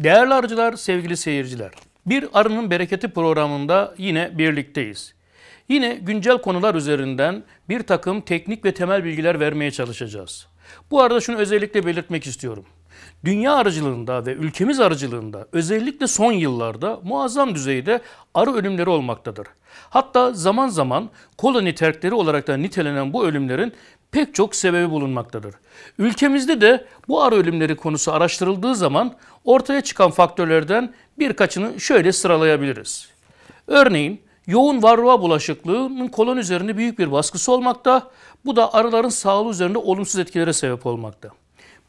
Değerli arıcılar, sevgili seyirciler, Bir Arının Bereketi programında yine birlikteyiz. Yine güncel konular üzerinden bir takım teknik ve temel bilgiler vermeye çalışacağız. Bu arada şunu özellikle belirtmek istiyorum. Dünya arıcılığında ve ülkemiz arıcılığında özellikle son yıllarda muazzam düzeyde arı ölümleri olmaktadır. Hatta zaman zaman koloni terkleri olarak da nitelenen bu ölümlerin pek çok sebebi bulunmaktadır. Ülkemizde de bu arı ölümleri konusu araştırıldığı zaman ortaya çıkan faktörlerden birkaçını şöyle sıralayabiliriz. Örneğin yoğun varroa bulaşıklığının kolon üzerinde büyük bir baskısı olmakta. Bu da arıların sağlığı üzerinde olumsuz etkilere sebep olmakta.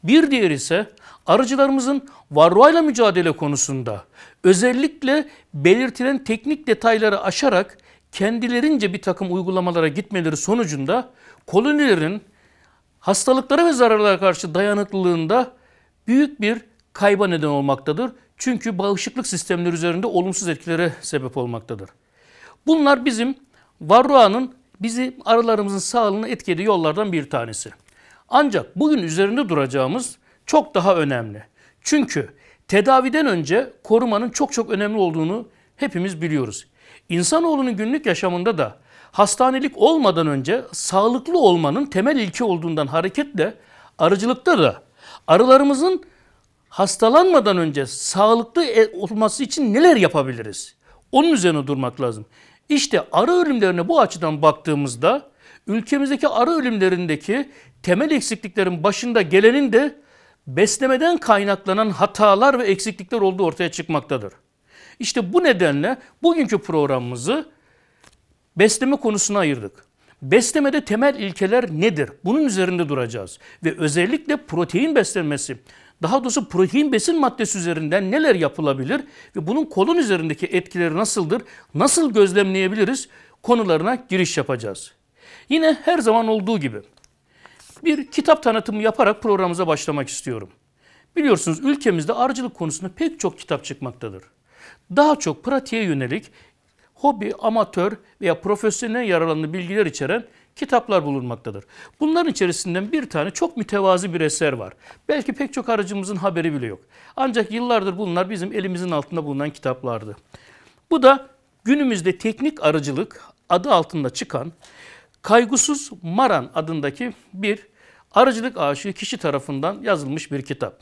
Bir diğer ise arıcılarımızın varroayla mücadele konusunda özellikle belirtilen teknik detayları aşarak kendilerince bir takım uygulamalara gitmeleri sonucunda kolonilerin hastalıklara ve zararlara karşı dayanıklılığında büyük bir kayba neden olmaktadır. Çünkü bağışıklık sistemleri üzerinde olumsuz etkilere sebep olmaktadır. Bunlar bizim varroa'nın bizi arılarımızın sağlığını etkilediği yollardan bir tanesi. Ancak bugün üzerinde duracağımız çok daha önemli. Çünkü tedaviden önce korumanın çok çok önemli olduğunu hepimiz biliyoruz. İnsanoğlunun günlük yaşamında da hastanelik olmadan önce sağlıklı olmanın temel ilke olduğundan hareketle arıcılıkta da arılarımızın hastalanmadan önce sağlıklı e, olması için neler yapabiliriz? Onun üzerine durmak lazım. İşte arı ölümlerine bu açıdan baktığımızda ülkemizdeki arı ölümlerindeki temel eksikliklerin başında gelenin de beslemeden kaynaklanan hatalar ve eksiklikler olduğu ortaya çıkmaktadır. İşte bu nedenle bugünkü programımızı besleme konusuna ayırdık. Beslemede temel ilkeler nedir? Bunun üzerinde duracağız. Ve özellikle protein beslenmesi, daha doğrusu protein besin maddesi üzerinden neler yapılabilir ve bunun kolon üzerindeki etkileri nasıldır, nasıl gözlemleyebiliriz konularına giriş yapacağız. Yine her zaman olduğu gibi bir kitap tanıtımı yaparak programımıza başlamak istiyorum. Biliyorsunuz ülkemizde arıcılık konusunda pek çok kitap çıkmaktadır. Daha çok pratiğe yönelik hobi, amatör veya profesyonel yararlandığı bilgiler içeren kitaplar bulunmaktadır. Bunların içerisinden bir tane çok mütevazi bir eser var. Belki pek çok aracımızın haberi bile yok. Ancak yıllardır bunlar bizim elimizin altında bulunan kitaplardı. Bu da günümüzde teknik arıcılık adı altında çıkan Kaygusuz Maran adındaki bir arıcılık aşığı kişi tarafından yazılmış bir kitap.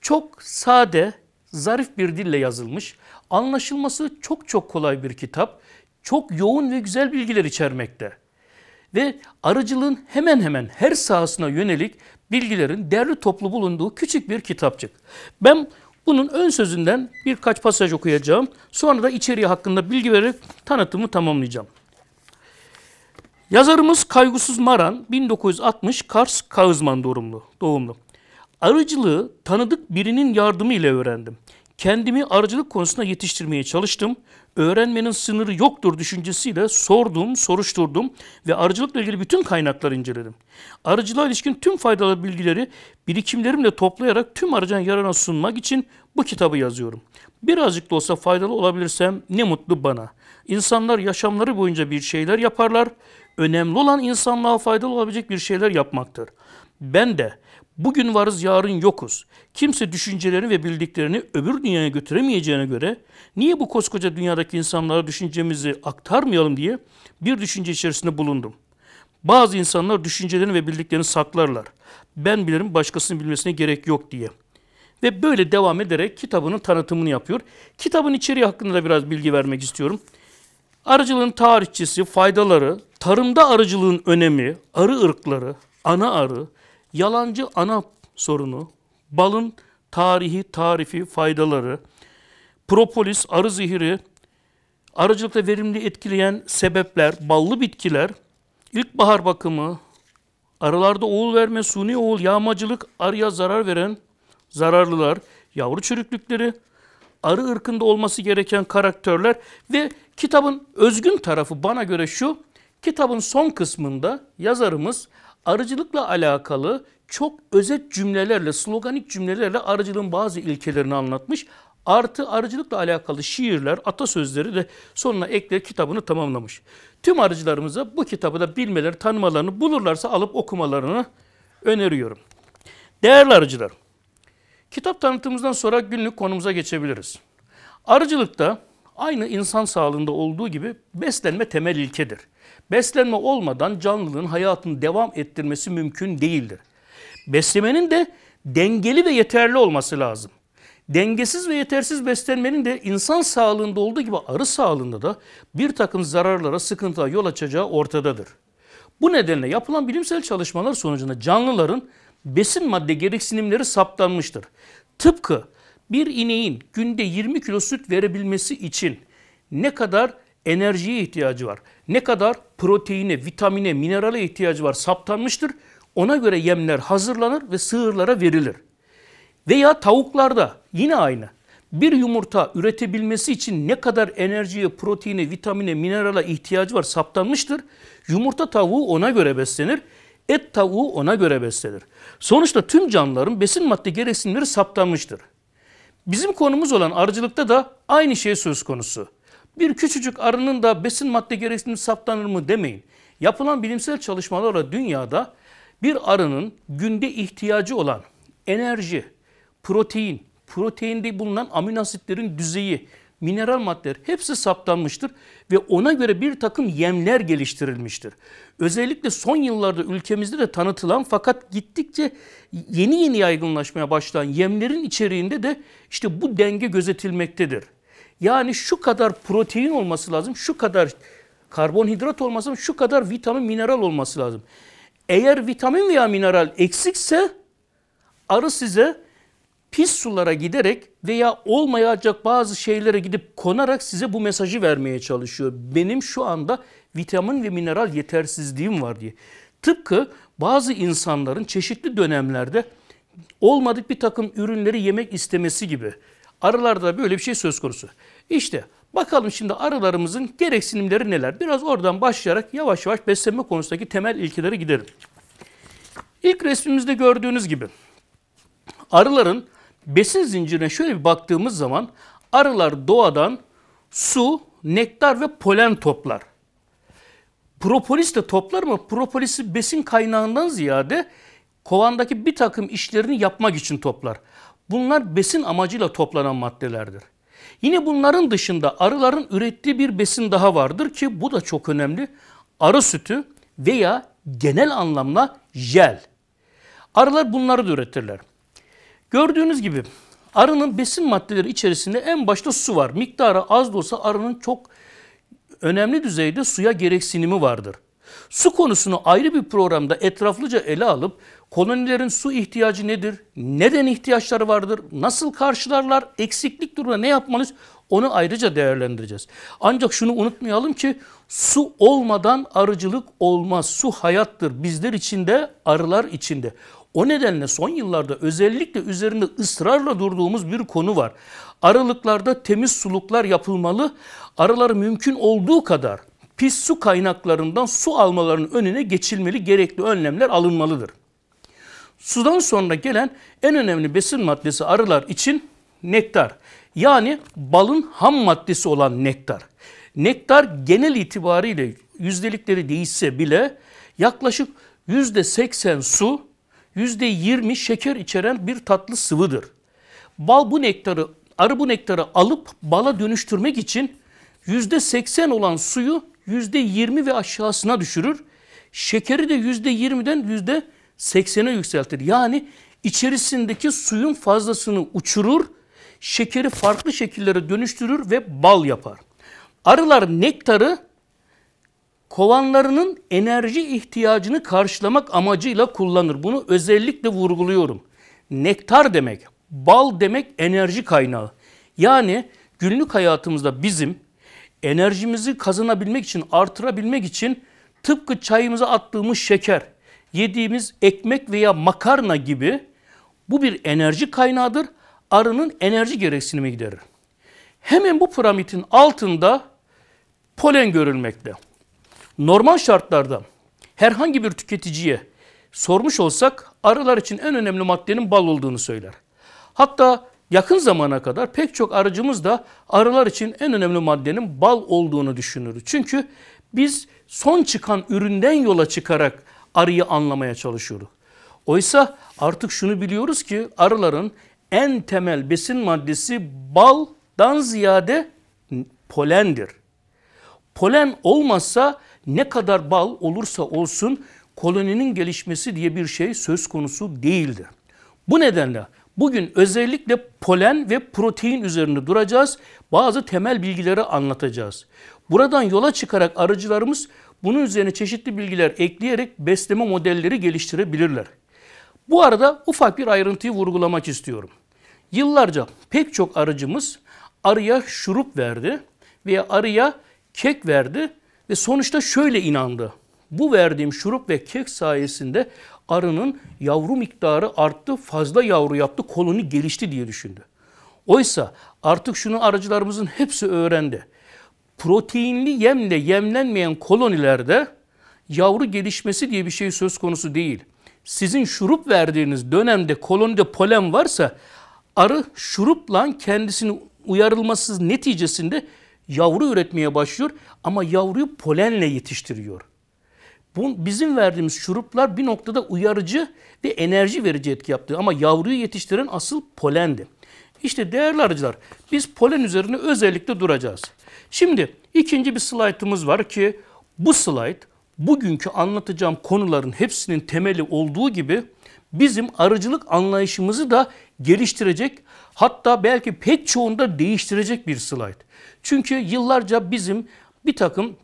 Çok sade, zarif bir dille yazılmış anlaşılması çok çok kolay bir kitap. Çok yoğun ve güzel bilgiler içermekte. Ve arıcılığın hemen hemen her sahasına yönelik bilgilerin derli toplu bulunduğu küçük bir kitapçık. Ben bunun ön sözünden birkaç pasaj okuyacağım. Sonra da içeriği hakkında bilgi vererek tanıtımı tamamlayacağım. Yazarımız Kaygusuz Maran 1960 Kars Kağızman doğumlu. doğumlu. Arıcılığı tanıdık birinin yardımı ile öğrendim. Kendimi arıcılık konusunda yetiştirmeye çalıştım. Öğrenmenin sınırı yoktur düşüncesiyle sordum, soruşturdum ve arıcılıkla ilgili bütün kaynakları inceledim. Arıcılığa ilişkin tüm faydalı bilgileri birikimlerimle toplayarak tüm arıcının yararına sunmak için bu kitabı yazıyorum. Birazcık da olsa faydalı olabilirsem ne mutlu bana. İnsanlar yaşamları boyunca bir şeyler yaparlar. Önemli olan insanlığa faydalı olabilecek bir şeyler yapmaktır. Ben de Bugün varız yarın yokuz. Kimse düşüncelerini ve bildiklerini öbür dünyaya götüremeyeceğine göre niye bu koskoca dünyadaki insanlara düşüncemizi aktarmayalım diye bir düşünce içerisinde bulundum. Bazı insanlar düşüncelerini ve bildiklerini saklarlar. Ben bilirim başkasının bilmesine gerek yok diye. Ve böyle devam ederek kitabının tanıtımını yapıyor. Kitabın içeriği hakkında da biraz bilgi vermek istiyorum. Arıcılığın tarihçesi, faydaları, tarımda arıcılığın önemi, arı ırkları, ana arı, yalancı ana sorunu, balın tarihi, tarifi, faydaları, propolis, arı zehiri, arıcılıkta verimli etkileyen sebepler, ballı bitkiler, ilkbahar bakımı, arılarda oğul verme, suni oğul, yağmacılık, arıya zarar veren zararlılar, yavru çürüklükleri, arı ırkında olması gereken karakterler ve kitabın özgün tarafı bana göre şu, kitabın son kısmında yazarımız arıcılıkla alakalı çok özet cümlelerle, sloganik cümlelerle arıcılığın bazı ilkelerini anlatmış. Artı arıcılıkla alakalı şiirler, atasözleri de sonuna ekler kitabını tamamlamış. Tüm arıcılarımıza bu kitabı da bilmeleri, tanımalarını bulurlarsa alıp okumalarını öneriyorum. Değerli arıcılar, kitap tanıtımımızdan sonra günlük konumuza geçebiliriz. Arıcılıkta aynı insan sağlığında olduğu gibi beslenme temel ilkedir. Beslenme olmadan canlılığın hayatını devam ettirmesi mümkün değildir. Beslemenin de dengeli ve yeterli olması lazım. Dengesiz ve yetersiz beslenmenin de insan sağlığında olduğu gibi arı sağlığında da bir takım zararlara, sıkıntıya yol açacağı ortadadır. Bu nedenle yapılan bilimsel çalışmalar sonucunda canlıların besin madde gereksinimleri saptanmıştır. Tıpkı bir ineğin günde 20 kilo süt verebilmesi için ne kadar enerjiye ihtiyacı var. Ne kadar proteine, vitamine, minerale ihtiyacı var saptanmıştır. Ona göre yemler hazırlanır ve sığırlara verilir. Veya tavuklarda yine aynı. Bir yumurta üretebilmesi için ne kadar enerjiye, proteine, vitamine, minerale ihtiyacı var saptanmıştır. Yumurta tavuğu ona göre beslenir. Et tavuğu ona göre beslenir. Sonuçta tüm canlıların besin madde gereksinimleri saptanmıştır. Bizim konumuz olan arıcılıkta da aynı şey söz konusu. Bir küçücük arının da besin madde gereksinimi saptanır mı demeyin. Yapılan bilimsel çalışmalarla dünyada bir arının günde ihtiyacı olan enerji, protein, proteinde bulunan amino asitlerin düzeyi, mineral maddeler hepsi saptanmıştır ve ona göre bir takım yemler geliştirilmiştir. Özellikle son yıllarda ülkemizde de tanıtılan fakat gittikçe yeni yeni yaygınlaşmaya başlayan yemlerin içeriğinde de işte bu denge gözetilmektedir. Yani şu kadar protein olması lazım, şu kadar karbonhidrat olması lazım, şu kadar vitamin, mineral olması lazım. Eğer vitamin veya mineral eksikse arı size pis sulara giderek veya olmayacak bazı şeylere gidip konarak size bu mesajı vermeye çalışıyor. Benim şu anda vitamin ve mineral yetersizliğim var diye. Tıpkı bazı insanların çeşitli dönemlerde olmadık bir takım ürünleri yemek istemesi gibi. Arılarda böyle bir şey söz konusu. İşte bakalım şimdi arılarımızın gereksinimleri neler? Biraz oradan başlayarak yavaş yavaş beslenme konusundaki temel ilkeleri gidelim. İlk resmimizde gördüğünüz gibi arıların besin zincirine şöyle bir baktığımız zaman arılar doğadan su, nektar ve polen toplar. Propolis de toplar mı? propolisi besin kaynağından ziyade kovandaki bir takım işlerini yapmak için toplar. Bunlar besin amacıyla toplanan maddelerdir. Yine bunların dışında arıların ürettiği bir besin daha vardır ki bu da çok önemli. Arı sütü veya genel anlamla jel. Arılar bunları da üretirler. Gördüğünüz gibi arının besin maddeleri içerisinde en başta su var. Miktarı az da olsa arının çok önemli düzeyde suya gereksinimi vardır. Su konusunu ayrı bir programda etraflıca ele alıp kolonilerin su ihtiyacı nedir, neden ihtiyaçları vardır, nasıl karşılarlar, eksiklik durumunda ne yapmalıyız onu ayrıca değerlendireceğiz. Ancak şunu unutmayalım ki su olmadan arıcılık olmaz. Su hayattır bizler içinde, arılar içinde. O nedenle son yıllarda özellikle üzerinde ısrarla durduğumuz bir konu var. Arılıklarda temiz suluklar yapılmalı. arılar mümkün olduğu kadar pis su kaynaklarından su almalarının önüne geçilmeli, gerekli önlemler alınmalıdır. Sudan sonra gelen en önemli besin maddesi arılar için nektar. Yani balın ham maddesi olan nektar. Nektar genel itibariyle yüzdelikleri değişse bile yaklaşık yüzde seksen su, yüzde yirmi şeker içeren bir tatlı sıvıdır. Bal bu nektarı, arı bu nektarı alıp bala dönüştürmek için yüzde seksen olan suyu %20 ve aşağısına düşürür. Şekeri de %20'den %80'e yükseltir. Yani içerisindeki suyun fazlasını uçurur, şekeri farklı şekillere dönüştürür ve bal yapar. Arılar nektarı kovanlarının enerji ihtiyacını karşılamak amacıyla kullanır. Bunu özellikle vurguluyorum. Nektar demek, bal demek enerji kaynağı. Yani günlük hayatımızda bizim enerjimizi kazanabilmek için, artırabilmek için tıpkı çayımıza attığımız şeker, yediğimiz ekmek veya makarna gibi bu bir enerji kaynağıdır. Arının enerji gereksinimi giderir. Hemen bu piramidin altında polen görülmekte. Normal şartlarda herhangi bir tüketiciye sormuş olsak arılar için en önemli maddenin bal olduğunu söyler. Hatta yakın zamana kadar pek çok arıcımız da arılar için en önemli maddenin bal olduğunu düşünür. Çünkü biz son çıkan üründen yola çıkarak arıyı anlamaya çalışıyoruz. Oysa artık şunu biliyoruz ki arıların en temel besin maddesi baldan ziyade polendir. Polen olmazsa ne kadar bal olursa olsun koloninin gelişmesi diye bir şey söz konusu değildir. Bu nedenle Bugün özellikle polen ve protein üzerine duracağız. Bazı temel bilgileri anlatacağız. Buradan yola çıkarak arıcılarımız bunun üzerine çeşitli bilgiler ekleyerek besleme modelleri geliştirebilirler. Bu arada ufak bir ayrıntıyı vurgulamak istiyorum. Yıllarca pek çok arıcımız arıya şurup verdi veya arıya kek verdi ve sonuçta şöyle inandı. Bu verdiğim şurup ve kek sayesinde arının yavru miktarı arttı, fazla yavru yaptı, koloni gelişti diye düşündü. Oysa artık şunu arıcılarımızın hepsi öğrendi. Proteinli yemle yemlenmeyen kolonilerde yavru gelişmesi diye bir şey söz konusu değil. Sizin şurup verdiğiniz dönemde kolonide polen varsa arı şurupla kendisini uyarılmasız neticesinde yavru üretmeye başlıyor ama yavruyu polenle yetiştiriyor. Bu, bizim verdiğimiz şuruplar bir noktada uyarıcı ve enerji verici etki yaptı. Ama yavruyu yetiştiren asıl polendi. İşte değerli arıcılar biz polen üzerine özellikle duracağız. Şimdi ikinci bir slaytımız var ki bu slayt bugünkü anlatacağım konuların hepsinin temeli olduğu gibi bizim arıcılık anlayışımızı da geliştirecek hatta belki pek çoğunda değiştirecek bir slayt. Çünkü yıllarca bizim bir takım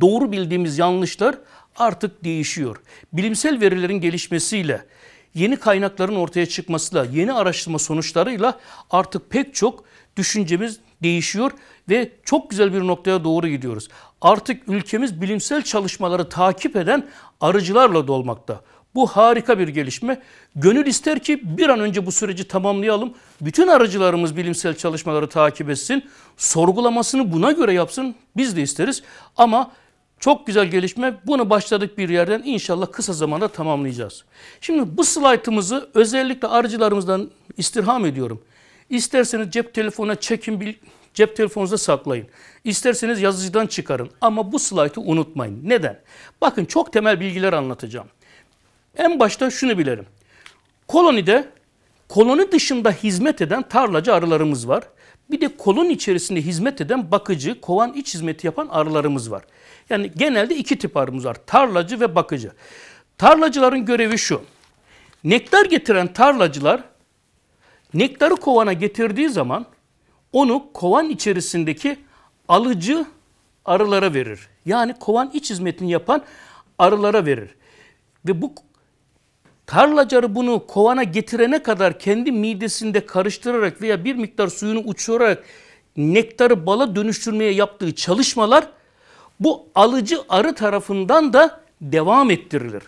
doğru bildiğimiz yanlışlar artık değişiyor. Bilimsel verilerin gelişmesiyle, yeni kaynakların ortaya çıkmasıyla, yeni araştırma sonuçlarıyla artık pek çok düşüncemiz değişiyor ve çok güzel bir noktaya doğru gidiyoruz. Artık ülkemiz bilimsel çalışmaları takip eden arıcılarla dolmakta. Bu harika bir gelişme. Gönül ister ki bir an önce bu süreci tamamlayalım. Bütün aracılarımız bilimsel çalışmaları takip etsin. Sorgulamasını buna göre yapsın. Biz de isteriz. Ama çok güzel gelişme. Bunu başladık bir yerden inşallah kısa zamanda tamamlayacağız. Şimdi bu slaytımızı özellikle aracılarımızdan istirham ediyorum. İsterseniz cep telefonuna çekin, cep telefonunuza saklayın. İsterseniz yazıcıdan çıkarın ama bu slaytı unutmayın. Neden? Bakın çok temel bilgiler anlatacağım. En başta şunu bilelim. Kolonide koloni dışında hizmet eden tarlacı arılarımız var. Bir de kolon içerisinde hizmet eden bakıcı, kovan iç hizmeti yapan arılarımız var. Yani genelde iki tip arımız var. Tarlacı ve bakıcı. Tarlacıların görevi şu. Nektar getiren tarlacılar nektarı kovana getirdiği zaman onu kovan içerisindeki alıcı arılara verir. Yani kovan iç hizmetini yapan arılara verir. Ve bu Tarlacarı bunu kovana getirene kadar kendi midesinde karıştırarak veya bir miktar suyunu uçurarak nektarı bala dönüştürmeye yaptığı çalışmalar bu alıcı arı tarafından da devam ettirilir.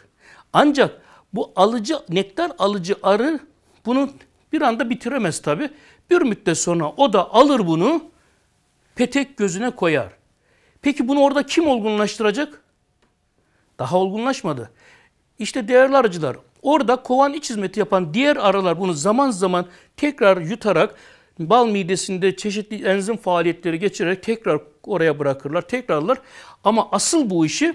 Ancak bu alıcı nektar alıcı arı bunu bir anda bitiremez tabi. Bir müddet sonra o da alır bunu petek gözüne koyar. Peki bunu orada kim olgunlaştıracak? Daha olgunlaşmadı. İşte değerli arıcılar Orada kovan iç hizmeti yapan diğer aralar bunu zaman zaman tekrar yutarak bal midesinde çeşitli enzim faaliyetleri geçirerek tekrar oraya bırakırlar, tekrarlar. Ama asıl bu işi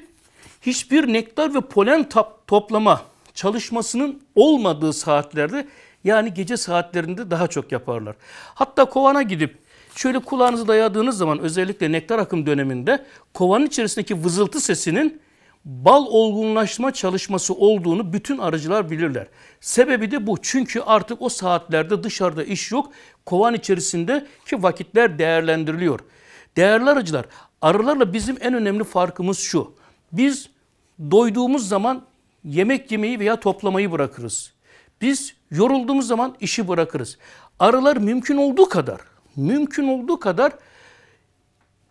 hiçbir nektar ve polen toplama çalışmasının olmadığı saatlerde yani gece saatlerinde daha çok yaparlar. Hatta kovana gidip şöyle kulağınızı dayadığınız zaman özellikle nektar akım döneminde kovanın içerisindeki vızıltı sesinin bal olgunlaşma çalışması olduğunu bütün arıcılar bilirler. Sebebi de bu. Çünkü artık o saatlerde dışarıda iş yok. Kovan içerisindeki vakitler değerlendiriliyor. Değerli arıcılar, arılarla bizim en önemli farkımız şu. Biz doyduğumuz zaman yemek yemeyi veya toplamayı bırakırız. Biz yorulduğumuz zaman işi bırakırız. Arılar mümkün olduğu kadar, mümkün olduğu kadar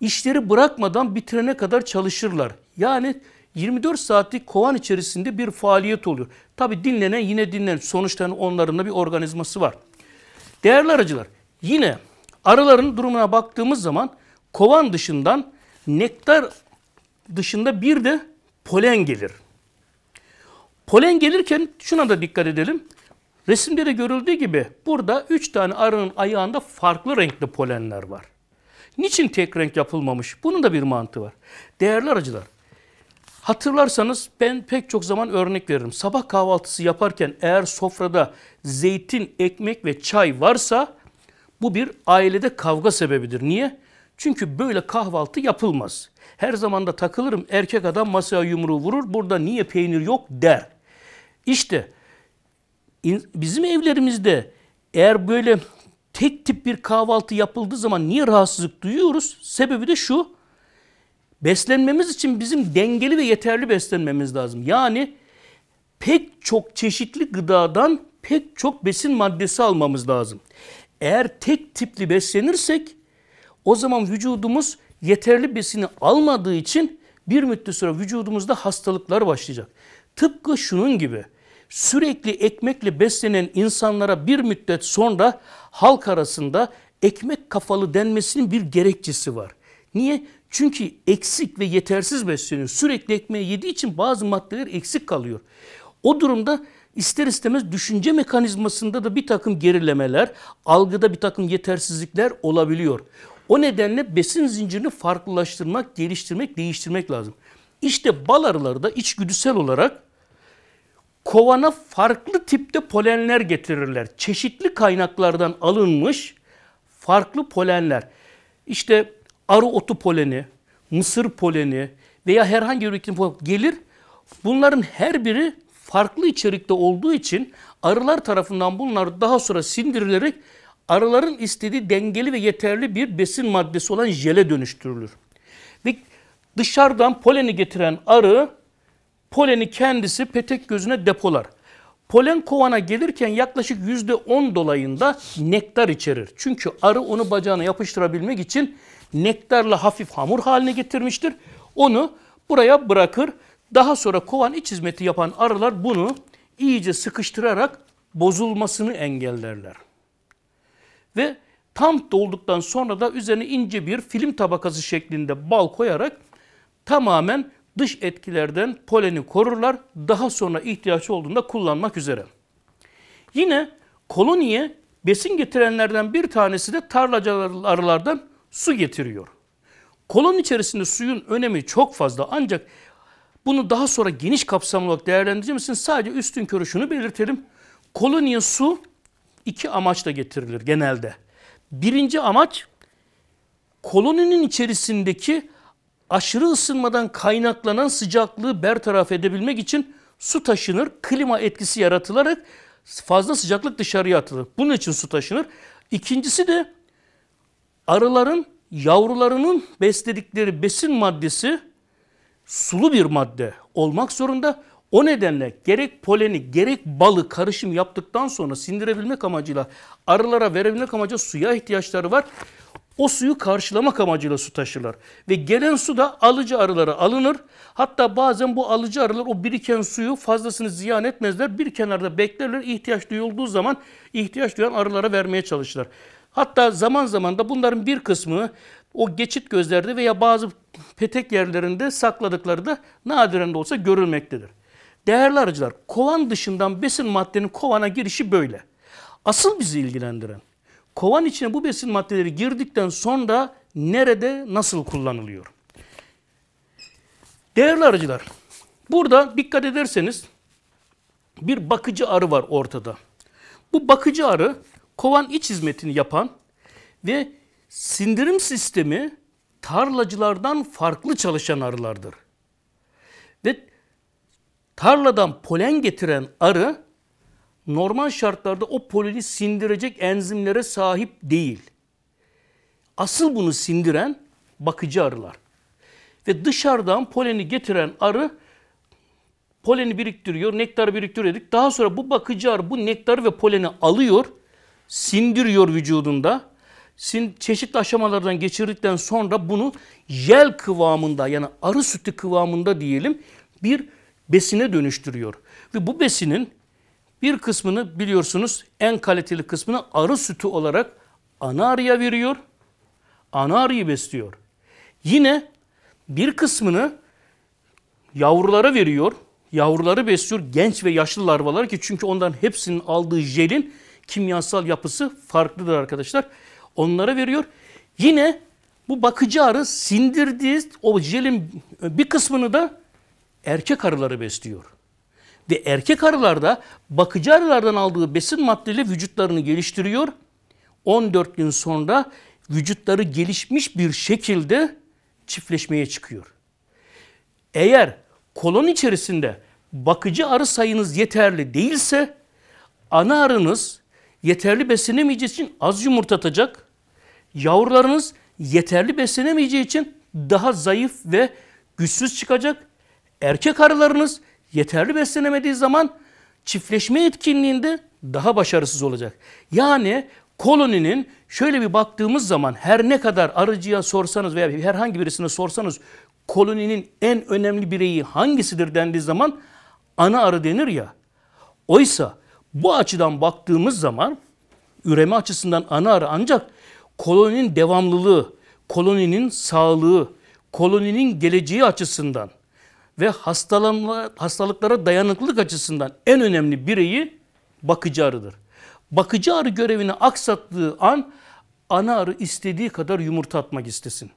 işleri bırakmadan bitirene kadar çalışırlar. Yani 24 saatlik kovan içerisinde bir faaliyet oluyor. Tabi dinlenen yine dinlenen. Sonuçta onların da bir organizması var. Değerli aracılar yine arıların durumuna baktığımız zaman kovan dışından nektar dışında bir de polen gelir. Polen gelirken şuna da dikkat edelim. Resimde de görüldüğü gibi burada 3 tane arının ayağında farklı renkli polenler var. Niçin tek renk yapılmamış? Bunun da bir mantığı var. Değerli aracılar, Hatırlarsanız ben pek çok zaman örnek veririm. Sabah kahvaltısı yaparken eğer sofrada zeytin, ekmek ve çay varsa bu bir ailede kavga sebebidir. Niye? Çünkü böyle kahvaltı yapılmaz. Her zaman da takılırım erkek adam masaya yumruğu vurur burada niye peynir yok der. İşte bizim evlerimizde eğer böyle tek tip bir kahvaltı yapıldığı zaman niye rahatsızlık duyuyoruz? Sebebi de şu Beslenmemiz için bizim dengeli ve yeterli beslenmemiz lazım. Yani pek çok çeşitli gıdadan pek çok besin maddesi almamız lazım. Eğer tek tipli beslenirsek o zaman vücudumuz yeterli besini almadığı için bir müddet sonra vücudumuzda hastalıklar başlayacak. Tıpkı şunun gibi sürekli ekmekle beslenen insanlara bir müddet sonra halk arasında ekmek kafalı denmesinin bir gerekçesi var. Niye? Çünkü eksik ve yetersiz besleniyor. Sürekli ekmeği yediği için bazı maddeler eksik kalıyor. O durumda ister istemez düşünce mekanizmasında da bir takım gerilemeler, algıda bir takım yetersizlikler olabiliyor. O nedenle besin zincirini farklılaştırmak, geliştirmek, değiştirmek lazım. İşte bal arıları da içgüdüsel olarak kovana farklı tipte polenler getirirler. Çeşitli kaynaklardan alınmış farklı polenler. İşte arı otu poleni, mısır poleni veya herhangi bir iklim gelir. Bunların her biri farklı içerikte olduğu için arılar tarafından bunlar daha sonra sindirilerek arıların istediği dengeli ve yeterli bir besin maddesi olan jele dönüştürülür. Ve dışarıdan poleni getiren arı poleni kendisi petek gözüne depolar. Polen kovana gelirken yaklaşık %10 dolayında nektar içerir. Çünkü arı onu bacağına yapıştırabilmek için nektarla hafif hamur haline getirmiştir. Onu buraya bırakır. Daha sonra kovan iç hizmeti yapan arılar bunu iyice sıkıştırarak bozulmasını engellerler. Ve tam dolduktan sonra da üzerine ince bir film tabakası şeklinde bal koyarak tamamen dış etkilerden poleni korurlar. Daha sonra ihtiyaç olduğunda kullanmak üzere. Yine koloniye besin getirenlerden bir tanesi de tarlacı arılardan su getiriyor. Kolon içerisinde suyun önemi çok fazla ancak bunu daha sonra geniş kapsamlı olarak değerlendireceğim için sadece üstün körü şunu belirtelim. Kolonya su iki amaçla getirilir genelde. Birinci amaç koloninin içerisindeki aşırı ısınmadan kaynaklanan sıcaklığı bertaraf edebilmek için su taşınır, klima etkisi yaratılarak fazla sıcaklık dışarıya atılır. Bunun için su taşınır. İkincisi de arıların yavrularının besledikleri besin maddesi sulu bir madde olmak zorunda. O nedenle gerek poleni gerek balı karışım yaptıktan sonra sindirebilmek amacıyla arılara verebilmek amacıyla suya ihtiyaçları var. O suyu karşılamak amacıyla su taşırlar. Ve gelen su da alıcı arılara alınır. Hatta bazen bu alıcı arılar o biriken suyu fazlasını ziyan etmezler. Bir kenarda beklerler. İhtiyaç duyulduğu zaman ihtiyaç duyan arılara vermeye çalışırlar. Hatta zaman zaman da bunların bir kısmı o geçit gözlerde veya bazı petek yerlerinde sakladıkları da nadiren de olsa görülmektedir. Değerli arıcılar, kovan dışından besin maddenin kovana girişi böyle. Asıl bizi ilgilendiren, kovan içine bu besin maddeleri girdikten sonra nerede, nasıl kullanılıyor? Değerli arıcılar, burada dikkat ederseniz bir bakıcı arı var ortada. Bu bakıcı arı kovan iç hizmetini yapan ve sindirim sistemi tarlacılardan farklı çalışan arılardır. Ve tarladan polen getiren arı normal şartlarda o poleni sindirecek enzimlere sahip değil. Asıl bunu sindiren bakıcı arılar. Ve dışarıdan poleni getiren arı poleni biriktiriyor, nektar biriktiriyor. dedik. Daha sonra bu bakıcı arı bu nektarı ve poleni alıyor sindiriyor vücudunda. Sin, çeşitli aşamalardan geçirdikten sonra bunu jel kıvamında yani arı sütü kıvamında diyelim bir besine dönüştürüyor. Ve bu besinin bir kısmını biliyorsunuz en kaliteli kısmını arı sütü olarak ana arıya veriyor. Ana arıyı besliyor. Yine bir kısmını yavrulara veriyor. Yavruları besliyor genç ve yaşlı larvalar ki çünkü onların hepsinin aldığı jelin kimyasal yapısı farklıdır arkadaşlar. Onlara veriyor. Yine bu bakıcı arı sindirdiği o jelin bir kısmını da erkek arıları besliyor. Ve erkek arılar da bakıcı arılardan aldığı besin maddeleri vücutlarını geliştiriyor. 14 gün sonra vücutları gelişmiş bir şekilde çiftleşmeye çıkıyor. Eğer kolon içerisinde bakıcı arı sayınız yeterli değilse ana arınız yeterli beslenemeyeceği için az yumurta atacak. Yavrularınız yeterli beslenemeyeceği için daha zayıf ve güçsüz çıkacak. Erkek arılarınız yeterli beslenemediği zaman çiftleşme etkinliğinde daha başarısız olacak. Yani koloninin şöyle bir baktığımız zaman her ne kadar arıcıya sorsanız veya herhangi birisine sorsanız koloninin en önemli bireyi hangisidir dendiği zaman ana arı denir ya. Oysa bu açıdan baktığımız zaman üreme açısından ana ara ancak koloninin devamlılığı, koloninin sağlığı, koloninin geleceği açısından ve hastalıklara dayanıklılık açısından en önemli bireyi bakıcı arıdır. Bakıcı arı görevini aksattığı an ana arı istediği kadar yumurta atmak istesin.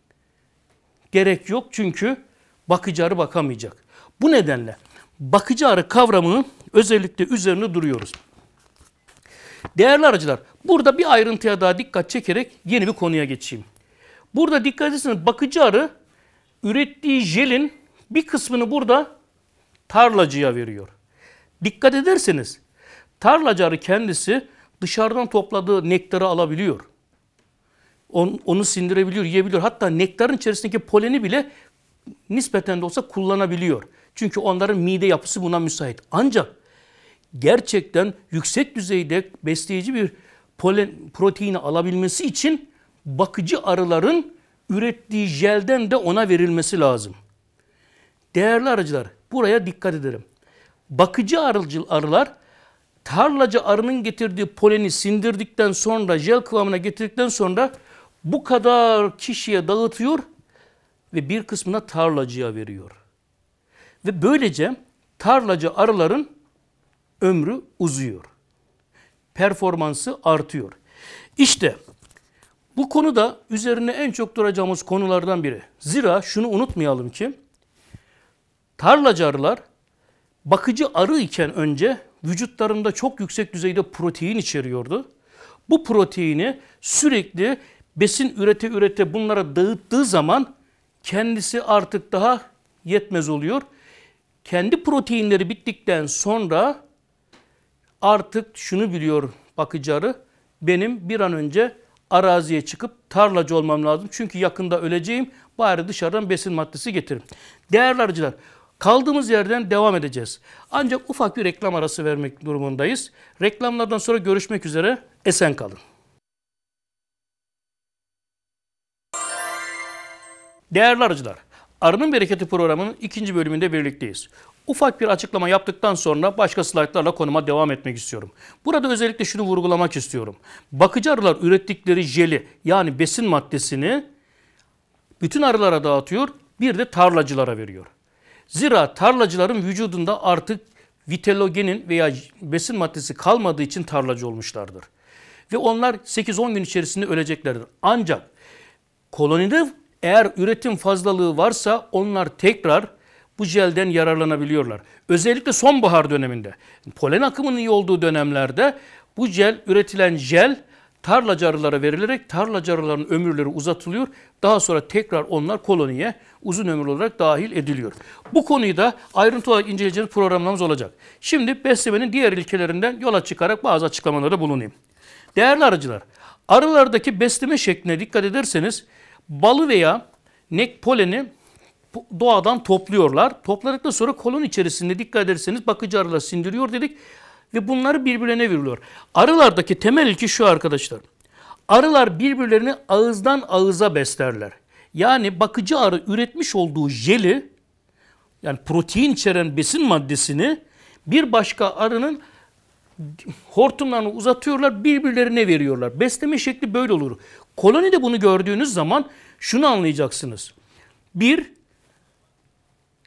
Gerek yok çünkü bakıcı arı bakamayacak. Bu nedenle bakıcı arı kavramını özellikle üzerine duruyoruz. Değerli aracılar, burada bir ayrıntıya daha dikkat çekerek yeni bir konuya geçeyim. Burada dikkat ederseniz bakıcı arı ürettiği jelin bir kısmını burada tarlacıya veriyor. Dikkat ederseniz tarlacı arı kendisi dışarıdan topladığı nektarı alabiliyor. Onu, onu sindirebiliyor, yiyebiliyor. Hatta nektarın içerisindeki poleni bile nispeten de olsa kullanabiliyor. Çünkü onların mide yapısı buna müsait. Ancak gerçekten yüksek düzeyde besleyici bir polen proteini alabilmesi için bakıcı arıların ürettiği jelden de ona verilmesi lazım. Değerli arıcılar, buraya dikkat ederim. Bakıcı arıcıl arılar tarlacı arının getirdiği poleni sindirdikten sonra jel kıvamına getirdikten sonra bu kadar kişiye dağıtıyor ve bir kısmına tarlacıya veriyor. Ve böylece tarlacı arıların ömrü uzuyor. Performansı artıyor. İşte bu konuda üzerine en çok duracağımız konulardan biri. Zira şunu unutmayalım ki tarlacarlar bakıcı arı iken önce vücutlarında çok yüksek düzeyde protein içeriyordu. Bu proteini sürekli besin ürete ürete bunlara dağıttığı zaman kendisi artık daha yetmez oluyor. Kendi proteinleri bittikten sonra artık şunu biliyor bakıcarı. Benim bir an önce araziye çıkıp tarlacı olmam lazım. Çünkü yakında öleceğim. Bari dışarıdan besin maddesi getirin. Değerli arıcılar, kaldığımız yerden devam edeceğiz. Ancak ufak bir reklam arası vermek durumundayız. Reklamlardan sonra görüşmek üzere. Esen kalın. Değerli arıcılar, Arının Bereketi programının ikinci bölümünde birlikteyiz. Ufak bir açıklama yaptıktan sonra başka slaytlarla konuma devam etmek istiyorum. Burada özellikle şunu vurgulamak istiyorum. Bakıcı arılar ürettikleri jeli yani besin maddesini bütün arılara dağıtıyor bir de tarlacılara veriyor. Zira tarlacıların vücudunda artık vitelogenin veya besin maddesi kalmadığı için tarlacı olmuşlardır. Ve onlar 8-10 gün içerisinde öleceklerdir. Ancak kolonide eğer üretim fazlalığı varsa onlar tekrar bu jelden yararlanabiliyorlar. Özellikle sonbahar döneminde, polen akımının iyi olduğu dönemlerde bu jel, üretilen jel tarla arılara verilerek tarla arıların ömürleri uzatılıyor. Daha sonra tekrar onlar koloniye uzun ömür olarak dahil ediliyor. Bu konuyu da ayrıntı olarak inceleyeceğimiz programlarımız olacak. Şimdi beslemenin diğer ilkelerinden yola çıkarak bazı açıklamalarda bulunayım. Değerli arıcılar, arılardaki besleme şekline dikkat ederseniz balı veya nek poleni doğadan topluyorlar. Topladıktan sonra kolon içerisinde dikkat ederseniz bakıcı arılar sindiriyor dedik ve bunları birbirlerine veriliyor. Arılardaki temel ilki şu arkadaşlar. Arılar birbirlerini ağızdan ağıza beslerler. Yani bakıcı arı üretmiş olduğu jeli yani protein içeren besin maddesini bir başka arının hortumlarını uzatıyorlar, birbirlerine veriyorlar. Besleme şekli böyle olur. Kolonide bunu gördüğünüz zaman şunu anlayacaksınız. Bir,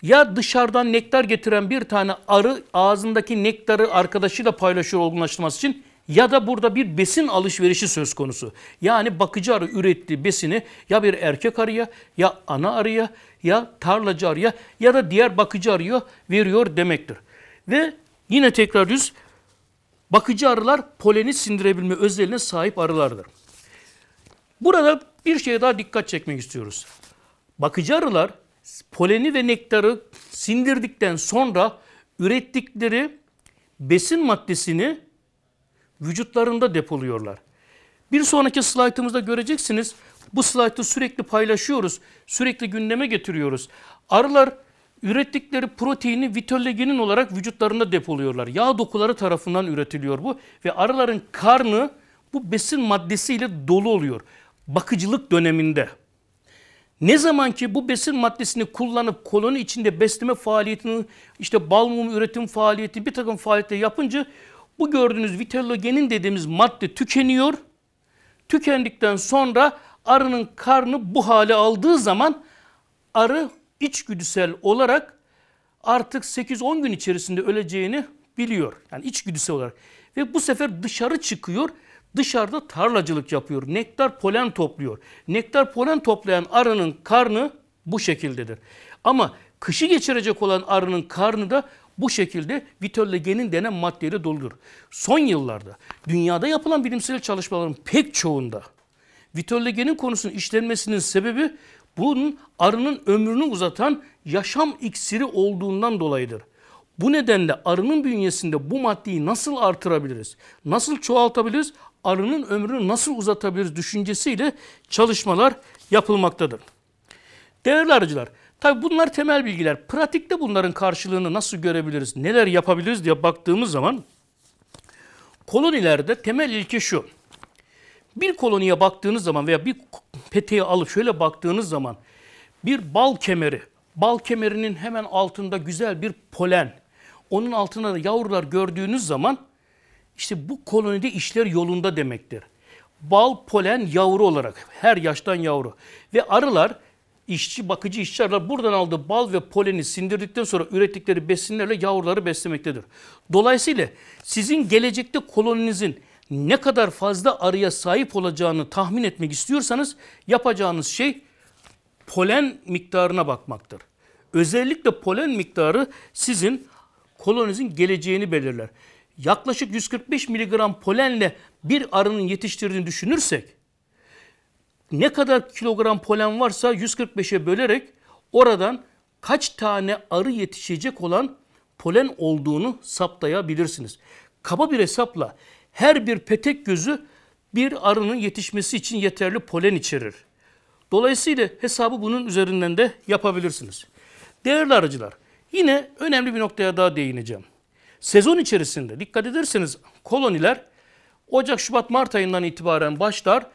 ya dışarıdan nektar getiren bir tane arı ağzındaki nektarı arkadaşıyla paylaşıyor olgunlaştırması için ya da burada bir besin alışverişi söz konusu. Yani bakıcı arı ürettiği besini ya bir erkek arıya ya ana arıya ya tarlacı arıya ya da diğer bakıcı arıya veriyor demektir. Ve yine tekrar düz bakıcı arılar poleni sindirebilme özelliğine sahip arılardır. Burada bir şeye daha dikkat çekmek istiyoruz. Bakıcı arılar poleni ve nektarı sindirdikten sonra ürettikleri besin maddesini vücutlarında depoluyorlar. Bir sonraki slaytımızda göreceksiniz. Bu slaytı sürekli paylaşıyoruz. Sürekli gündeme getiriyoruz. Arılar ürettikleri proteini vitolegenin olarak vücutlarında depoluyorlar. Yağ dokuları tarafından üretiliyor bu ve arıların karnı bu besin maddesiyle dolu oluyor. Bakıcılık döneminde. Ne zaman ki bu besin maddesini kullanıp koloni içinde besleme faaliyetini, işte bal mum üretim faaliyeti, bir takım faaliyetleri yapınca bu gördüğünüz vitellogenin dediğimiz madde tükeniyor. Tükendikten sonra arının karnı bu hale aldığı zaman arı içgüdüsel olarak artık 8-10 gün içerisinde öleceğini biliyor. Yani içgüdüsel olarak. Ve bu sefer dışarı çıkıyor dışarıda tarlacılık yapıyor. Nektar polen topluyor. Nektar polen toplayan arının karnı bu şekildedir. Ama kışı geçirecek olan arının karnı da bu şekilde vitellogenin denen maddeyle doludur. Son yıllarda dünyada yapılan bilimsel çalışmaların pek çoğunda vitellogenin konusunun işlenmesinin sebebi bunun arının ömrünü uzatan yaşam iksiri olduğundan dolayıdır. Bu nedenle arının bünyesinde bu maddeyi nasıl artırabiliriz? Nasıl çoğaltabiliriz? arının ömrünü nasıl uzatabiliriz düşüncesiyle çalışmalar yapılmaktadır. Değerli arıcılar, tabi bunlar temel bilgiler. Pratikte bunların karşılığını nasıl görebiliriz, neler yapabiliriz diye baktığımız zaman kolonilerde temel ilke şu. Bir koloniye baktığınız zaman veya bir peteği alıp şöyle baktığınız zaman bir bal kemeri, bal kemerinin hemen altında güzel bir polen, onun altında da yavrular gördüğünüz zaman işte bu kolonide işler yolunda demektir. Bal polen yavru olarak her yaştan yavru ve arılar işçi bakıcı işçi arılar buradan aldığı bal ve poleni sindirdikten sonra ürettikleri besinlerle yavruları beslemektedir. Dolayısıyla sizin gelecekte koloninizin ne kadar fazla arıya sahip olacağını tahmin etmek istiyorsanız yapacağınız şey polen miktarına bakmaktır. Özellikle polen miktarı sizin kolonizin geleceğini belirler yaklaşık 145 miligram polenle bir arının yetiştirdiğini düşünürsek ne kadar kilogram polen varsa 145'e bölerek oradan kaç tane arı yetişecek olan polen olduğunu saptayabilirsiniz. Kaba bir hesapla her bir petek gözü bir arının yetişmesi için yeterli polen içerir. Dolayısıyla hesabı bunun üzerinden de yapabilirsiniz. Değerli arıcılar, yine önemli bir noktaya daha değineceğim. Sezon içerisinde dikkat ederseniz koloniler Ocak, Şubat, Mart ayından itibaren başlar.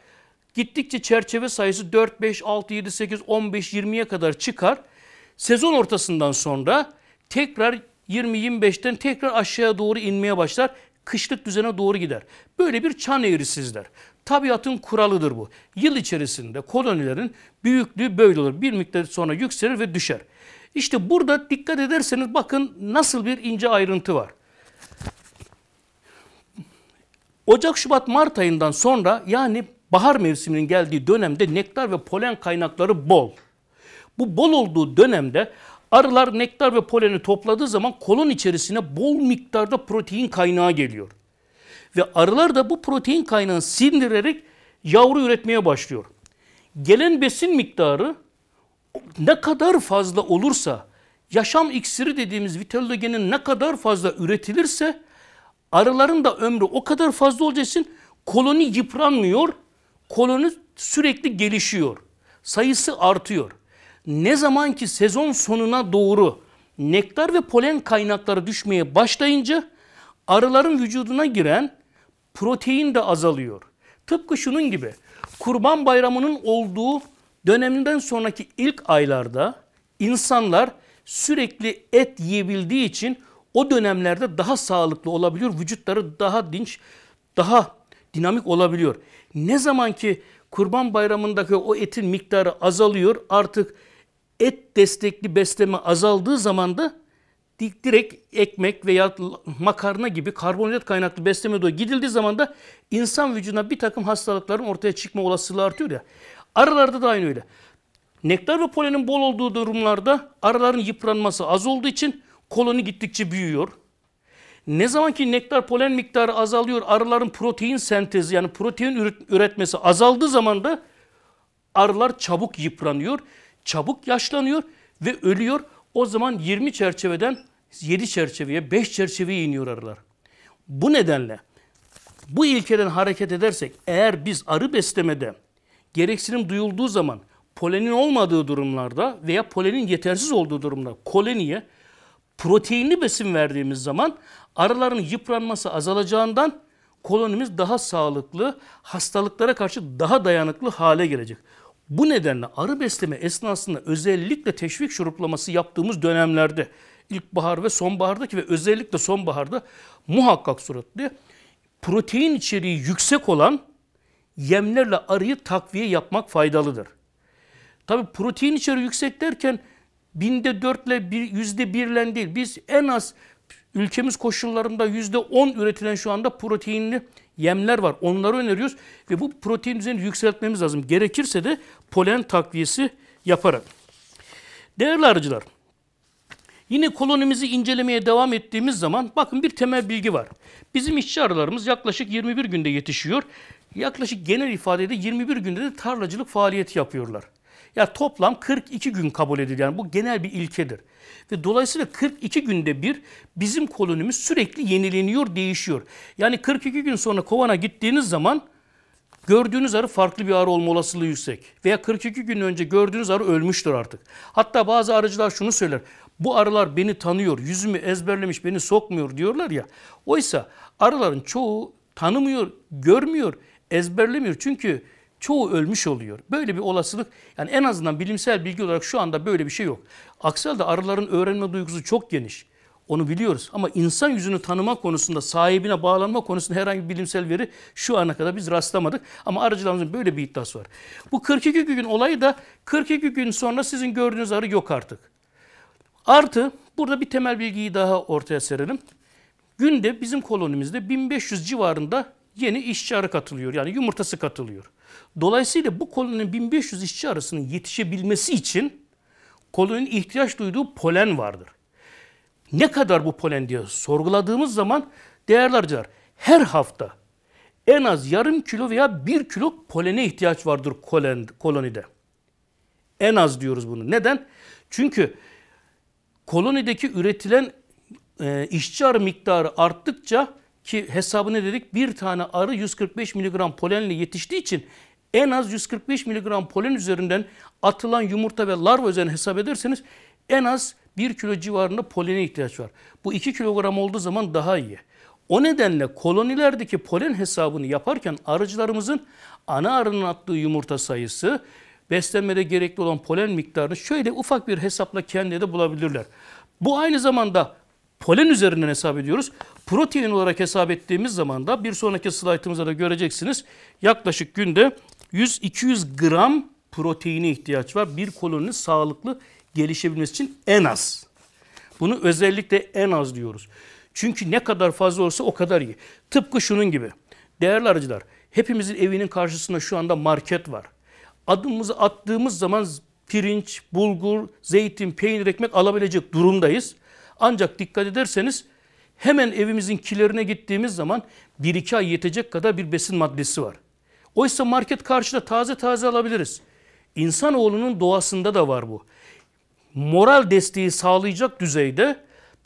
Gittikçe çerçeve sayısı 4, 5, 6, 7, 8, 15, 20'ye kadar çıkar. Sezon ortasından sonra tekrar 20-25'ten tekrar aşağıya doğru inmeye başlar. Kışlık düzene doğru gider. Böyle bir çan eğri Tabiatın kuralıdır bu. Yıl içerisinde kolonilerin büyüklüğü böyle olur. Bir miktar sonra yükselir ve düşer. İşte burada dikkat ederseniz bakın nasıl bir ince ayrıntı var. Ocak, Şubat, Mart ayından sonra yani bahar mevsiminin geldiği dönemde nektar ve polen kaynakları bol. Bu bol olduğu dönemde arılar nektar ve poleni topladığı zaman kolon içerisine bol miktarda protein kaynağı geliyor. Ve arılar da bu protein kaynağını sindirerek yavru üretmeye başlıyor. Gelen besin miktarı ne kadar fazla olursa, yaşam iksiri dediğimiz vitellogenin ne kadar fazla üretilirse Arıların da ömrü o kadar fazla olacaksın. koloni yıpranmıyor. Koloni sürekli gelişiyor. Sayısı artıyor. Ne zaman ki sezon sonuna doğru nektar ve polen kaynakları düşmeye başlayınca arıların vücuduna giren protein de azalıyor. Tıpkı şunun gibi kurban bayramının olduğu döneminden sonraki ilk aylarda insanlar sürekli et yiyebildiği için o dönemlerde daha sağlıklı olabiliyor. Vücutları daha dinç, daha dinamik olabiliyor. Ne zaman ki Kurban Bayramı'ndaki o etin miktarı azalıyor, artık et destekli besleme azaldığı zaman da direkt ekmek veya makarna gibi karbonhidrat kaynaklı besleme doğru gidildiği zaman da insan vücuduna bir takım hastalıkların ortaya çıkma olasılığı artıyor ya. Aralarda da aynı öyle. Nektar ve polenin bol olduğu durumlarda araların yıpranması az olduğu için koloni gittikçe büyüyor. Ne zaman ki nektar polen miktarı azalıyor, arıların protein sentezi yani protein üretmesi azaldığı zaman da arılar çabuk yıpranıyor, çabuk yaşlanıyor ve ölüyor. O zaman 20 çerçeveden 7 çerçeveye, 5 çerçeveye iniyor arılar. Bu nedenle bu ilkeden hareket edersek eğer biz arı beslemede gereksinim duyulduğu zaman polenin olmadığı durumlarda veya polenin yetersiz olduğu durumda koloniye proteinli besin verdiğimiz zaman arıların yıpranması azalacağından kolonimiz daha sağlıklı, hastalıklara karşı daha dayanıklı hale gelecek. Bu nedenle arı besleme esnasında özellikle teşvik şuruplaması yaptığımız dönemlerde ilkbahar ve sonbahardaki ve özellikle sonbaharda muhakkak suratlı protein içeriği yüksek olan yemlerle arıyı takviye yapmak faydalıdır. Tabi protein içeriği yüksek derken binde dörtle yüzde birle değil. Biz en az ülkemiz koşullarında yüzde on üretilen şu anda proteinli yemler var. Onları öneriyoruz ve bu protein düzeyini yükseltmemiz lazım. Gerekirse de polen takviyesi yaparak. Değerli arıcılar, yine kolonimizi incelemeye devam ettiğimiz zaman bakın bir temel bilgi var. Bizim işçi arılarımız yaklaşık 21 günde yetişiyor. Yaklaşık genel ifadeyle 21 günde de tarlacılık faaliyeti yapıyorlar. Ya toplam 42 gün kabul edilir. Yani bu genel bir ilkedir. Ve dolayısıyla 42 günde bir bizim kolonimiz sürekli yenileniyor, değişiyor. Yani 42 gün sonra Kovan'a gittiğiniz zaman gördüğünüz arı farklı bir arı olma olasılığı yüksek. Veya 42 gün önce gördüğünüz arı ölmüştür artık. Hatta bazı arıcılar şunu söyler. Bu arılar beni tanıyor, yüzümü ezberlemiş, beni sokmuyor diyorlar ya. Oysa arıların çoğu tanımıyor, görmüyor, ezberlemiyor. Çünkü çoğu ölmüş oluyor. Böyle bir olasılık yani en azından bilimsel bilgi olarak şu anda böyle bir şey yok. Aksi halde arıların öğrenme duygusu çok geniş. Onu biliyoruz ama insan yüzünü tanıma konusunda sahibine bağlanma konusunda herhangi bir bilimsel veri şu ana kadar biz rastlamadık. Ama arıcılarımızın böyle bir iddiası var. Bu 42 gün olayı da 42 gün sonra sizin gördüğünüz arı yok artık. Artı burada bir temel bilgiyi daha ortaya serelim. Günde bizim kolonimizde 1500 civarında yeni işçi arı katılıyor. Yani yumurtası katılıyor. Dolayısıyla bu koloninin 1500 işçi arasının yetişebilmesi için koloninin ihtiyaç duyduğu polen vardır. Ne kadar bu polen diye sorguladığımız zaman değerli harcılar her hafta en az yarım kilo veya bir kilo polene ihtiyaç vardır kolonide. En az diyoruz bunu. Neden? Çünkü kolonideki üretilen e, işçi arı miktarı arttıkça ki hesabını dedik bir tane arı 145 miligram polenle yetiştiği için en az 145 miligram polen üzerinden atılan yumurta ve larva üzerine hesap ederseniz en az 1 kilo civarında polene ihtiyaç var. Bu 2 kilogram olduğu zaman daha iyi. O nedenle kolonilerdeki polen hesabını yaparken arıcılarımızın ana arının attığı yumurta sayısı, beslenmede gerekli olan polen miktarını şöyle ufak bir hesapla kendileri de bulabilirler. Bu aynı zamanda polen üzerinden hesap ediyoruz. Protein olarak hesap ettiğimiz zaman da bir sonraki slaytımızda da göreceksiniz. Yaklaşık günde 100-200 gram proteine ihtiyaç var. Bir koloninin sağlıklı gelişebilmesi için en az. Bunu özellikle en az diyoruz. Çünkü ne kadar fazla olsa o kadar iyi. Tıpkı şunun gibi. Değerli arıcılar, hepimizin evinin karşısında şu anda market var. Adımımızı attığımız zaman pirinç, bulgur, zeytin, peynir, ekmek alabilecek durumdayız. Ancak dikkat ederseniz hemen evimizin kilerine gittiğimiz zaman 1-2 ay yetecek kadar bir besin maddesi var. Oysa market karşıda taze taze alabiliriz. İnsanoğlunun doğasında da var bu. Moral desteği sağlayacak düzeyde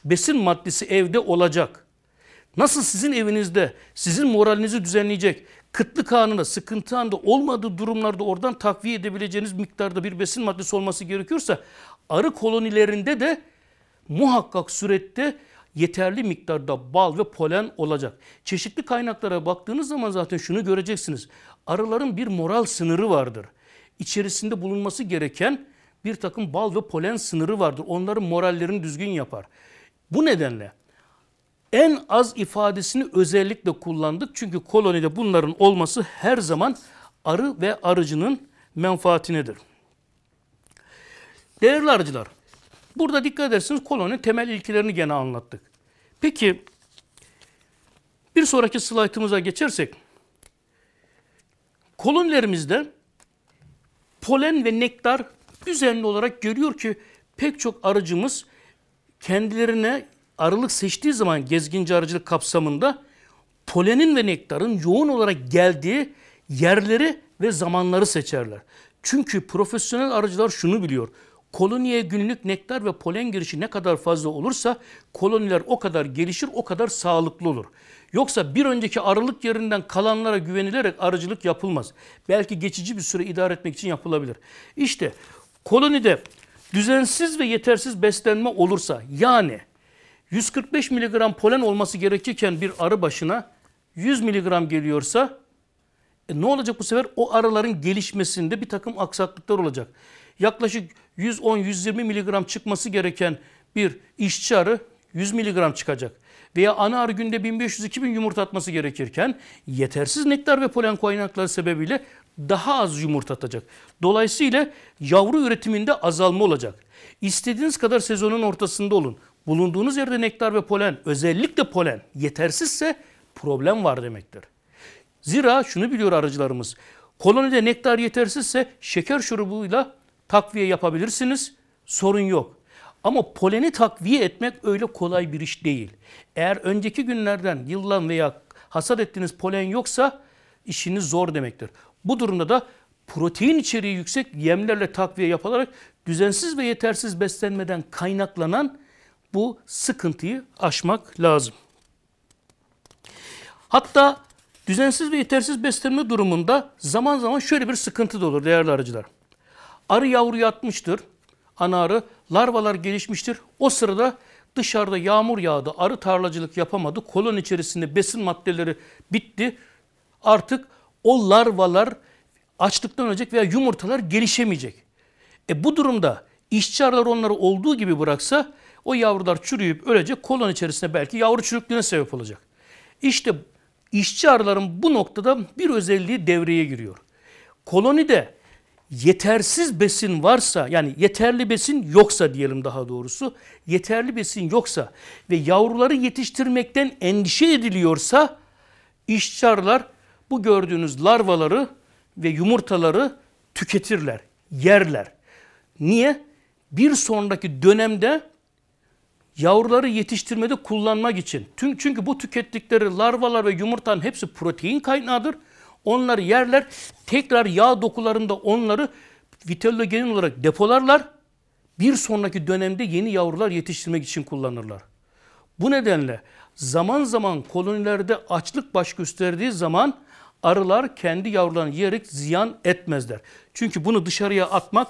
besin maddesi evde olacak. Nasıl sizin evinizde sizin moralinizi düzenleyecek, kıtlık anında, sıkıntı anında olmadığı durumlarda oradan takviye edebileceğiniz miktarda bir besin maddesi olması gerekiyorsa arı kolonilerinde de muhakkak surette yeterli miktarda bal ve polen olacak. Çeşitli kaynaklara baktığınız zaman zaten şunu göreceksiniz arıların bir moral sınırı vardır. İçerisinde bulunması gereken bir takım bal ve polen sınırı vardır. Onların morallerini düzgün yapar. Bu nedenle en az ifadesini özellikle kullandık. Çünkü kolonide bunların olması her zaman arı ve arıcının menfaatinedir. Değerli arıcılar, burada dikkat edersiniz koloninin temel ilkelerini gene anlattık. Peki bir sonraki slaytımıza geçersek Kolonilerimizde polen ve nektar düzenli olarak görüyor ki pek çok arıcımız kendilerine arılık seçtiği zaman gezginci arıcılık kapsamında polenin ve nektarın yoğun olarak geldiği yerleri ve zamanları seçerler. Çünkü profesyonel arıcılar şunu biliyor. Koloniye günlük nektar ve polen girişi ne kadar fazla olursa koloniler o kadar gelişir, o kadar sağlıklı olur. Yoksa bir önceki arılık yerinden kalanlara güvenilerek arıcılık yapılmaz. Belki geçici bir süre idare etmek için yapılabilir. İşte kolonide düzensiz ve yetersiz beslenme olursa yani 145 mg polen olması gerekirken bir arı başına 100 mg geliyorsa e ne olacak bu sefer? O arıların gelişmesinde bir takım aksaklıklar olacak. Yaklaşık 110-120 mg çıkması gereken bir işçi arı 100 mg çıkacak veya ana arı günde 1500-2000 yumurta atması gerekirken yetersiz nektar ve polen kaynakları sebebiyle daha az yumurta atacak. Dolayısıyla yavru üretiminde azalma olacak. İstediğiniz kadar sezonun ortasında olun. Bulunduğunuz yerde nektar ve polen, özellikle polen yetersizse problem var demektir. Zira şunu biliyor arıcılarımız. Kolonide nektar yetersizse şeker şurubuyla takviye yapabilirsiniz. Sorun yok. Ama poleni takviye etmek öyle kolay bir iş değil. Eğer önceki günlerden yıllan veya hasat ettiğiniz polen yoksa işiniz zor demektir. Bu durumda da protein içeriği yüksek yemlerle takviye yapılarak düzensiz ve yetersiz beslenmeden kaynaklanan bu sıkıntıyı aşmak lazım. Hatta düzensiz ve yetersiz beslenme durumunda zaman zaman şöyle bir sıkıntı da olur değerli arıcılar. Arı yavru yatmıştır anarı larvalar gelişmiştir. O sırada dışarıda yağmur yağdı, arı tarlacılık yapamadı, kolon içerisinde besin maddeleri bitti. Artık o larvalar açlıktan ölecek veya yumurtalar gelişemeyecek. E bu durumda işçi arılar onları olduğu gibi bıraksa o yavrular çürüyüp ölecek, kolon içerisinde belki yavru çürüklüğüne sebep olacak. İşte işçi arıların bu noktada bir özelliği devreye giriyor. Kolonide yetersiz besin varsa yani yeterli besin yoksa diyelim daha doğrusu yeterli besin yoksa ve yavruları yetiştirmekten endişe ediliyorsa işçarlar bu gördüğünüz larvaları ve yumurtaları tüketirler, yerler. Niye? Bir sonraki dönemde yavruları yetiştirmede kullanmak için. Çünkü bu tükettikleri larvalar ve yumurtanın hepsi protein kaynağıdır Onları yerler, tekrar yağ dokularında onları vitellogen olarak depolarlar. Bir sonraki dönemde yeni yavrular yetiştirmek için kullanırlar. Bu nedenle zaman zaman kolonilerde açlık baş gösterdiği zaman arılar kendi yavrularını yiyerek ziyan etmezler. Çünkü bunu dışarıya atmak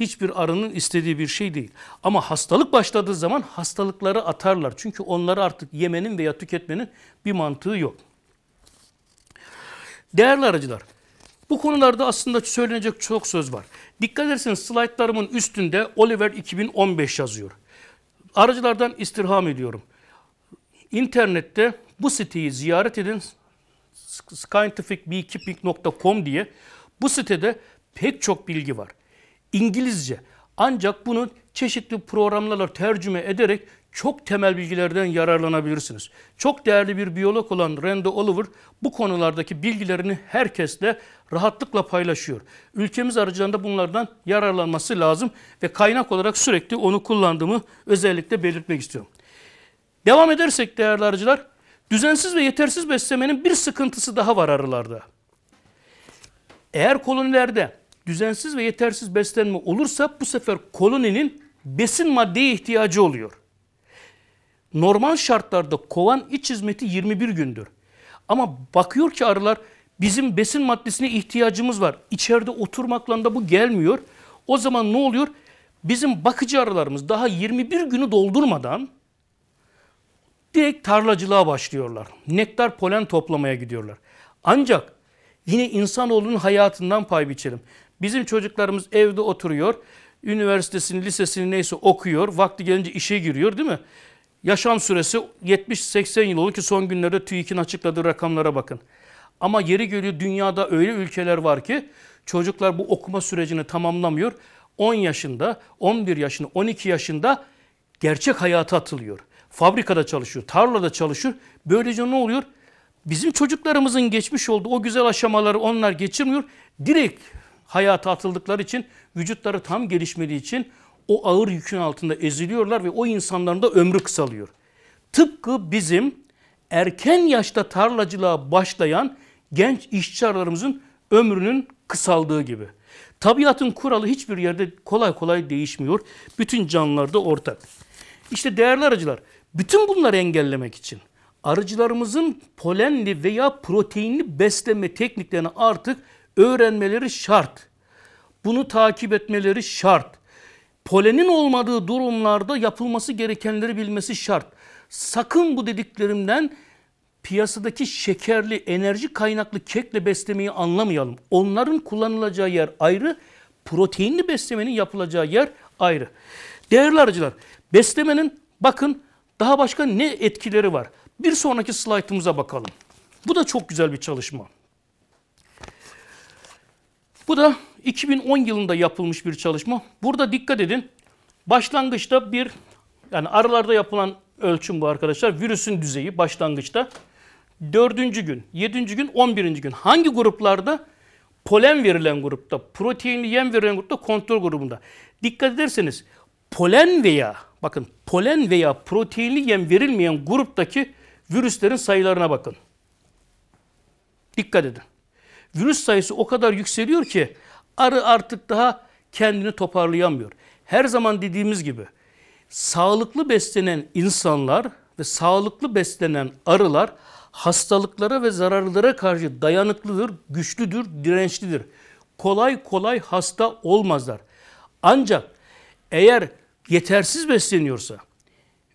hiçbir arının istediği bir şey değil. Ama hastalık başladığı zaman hastalıkları atarlar. Çünkü onları artık yemenin veya tüketmenin bir mantığı yok. Değerli aracılar, bu konularda aslında söylenecek çok söz var. Dikkat ederseniz slaytlarımın üstünde Oliver 2015 yazıyor. Aracılardan istirham ediyorum. İnternette bu siteyi ziyaret edin. scientificbeekeeping.com diye bu sitede pek çok bilgi var. İngilizce ancak bunu çeşitli programlarla tercüme ederek çok temel bilgilerden yararlanabilirsiniz. Çok değerli bir biyolog olan Randa Oliver bu konulardaki bilgilerini herkesle rahatlıkla paylaşıyor. Ülkemiz aracılığında bunlardan yararlanması lazım ve kaynak olarak sürekli onu kullandığımı özellikle belirtmek istiyorum. Devam edersek değerli arıcılar, düzensiz ve yetersiz beslemenin bir sıkıntısı daha var arılarda. Eğer kolonilerde düzensiz ve yetersiz beslenme olursa bu sefer koloninin besin maddeye ihtiyacı oluyor normal şartlarda kovan iç hizmeti 21 gündür. Ama bakıyor ki arılar bizim besin maddesine ihtiyacımız var. İçeride oturmakla da bu gelmiyor. O zaman ne oluyor? Bizim bakıcı arılarımız daha 21 günü doldurmadan direkt tarlacılığa başlıyorlar. Nektar polen toplamaya gidiyorlar. Ancak yine insanoğlunun hayatından pay biçelim. Bizim çocuklarımız evde oturuyor. Üniversitesini, lisesini neyse okuyor. Vakti gelince işe giriyor değil mi? Yaşam süresi 70-80 yıl olur ki son günlerde TÜİK'in açıkladığı rakamlara bakın. Ama yeri geliyor dünyada öyle ülkeler var ki çocuklar bu okuma sürecini tamamlamıyor. 10 yaşında, 11 yaşında, 12 yaşında gerçek hayata atılıyor. Fabrikada çalışıyor, tarlada çalışıyor. Böylece ne oluyor? Bizim çocuklarımızın geçmiş olduğu o güzel aşamaları onlar geçirmiyor. Direkt hayata atıldıkları için, vücutları tam gelişmediği için o ağır yükün altında eziliyorlar ve o insanların da ömrü kısalıyor. Tıpkı bizim erken yaşta tarlacılığa başlayan genç işçi ömrünün kısaldığı gibi. Tabiatın kuralı hiçbir yerde kolay kolay değişmiyor. Bütün canlılarda ortak. İşte değerli arıcılar, bütün bunları engellemek için arıcılarımızın polenli veya proteinli beslenme tekniklerini artık öğrenmeleri şart. Bunu takip etmeleri şart polenin olmadığı durumlarda yapılması gerekenleri bilmesi şart. Sakın bu dediklerimden piyasadaki şekerli enerji kaynaklı kekle beslemeyi anlamayalım. Onların kullanılacağı yer ayrı, proteinli beslemenin yapılacağı yer ayrı. Değerli aracılar, beslemenin bakın daha başka ne etkileri var? Bir sonraki slaytımıza bakalım. Bu da çok güzel bir çalışma. Bu da 2010 yılında yapılmış bir çalışma. Burada dikkat edin. Başlangıçta bir yani arılarda yapılan ölçüm bu arkadaşlar. Virüsün düzeyi başlangıçta. Dördüncü gün, yedinci gün, on birinci gün. Hangi gruplarda? Polen verilen grupta, proteinli yem verilen grupta, kontrol grubunda. Dikkat ederseniz polen veya bakın polen veya proteinli yem verilmeyen gruptaki virüslerin sayılarına bakın. Dikkat edin. Virüs sayısı o kadar yükseliyor ki Arı artık daha kendini toparlayamıyor. Her zaman dediğimiz gibi sağlıklı beslenen insanlar ve sağlıklı beslenen arılar hastalıklara ve zararlara karşı dayanıklıdır, güçlüdür, dirençlidir. Kolay kolay hasta olmazlar. Ancak eğer yetersiz besleniyorsa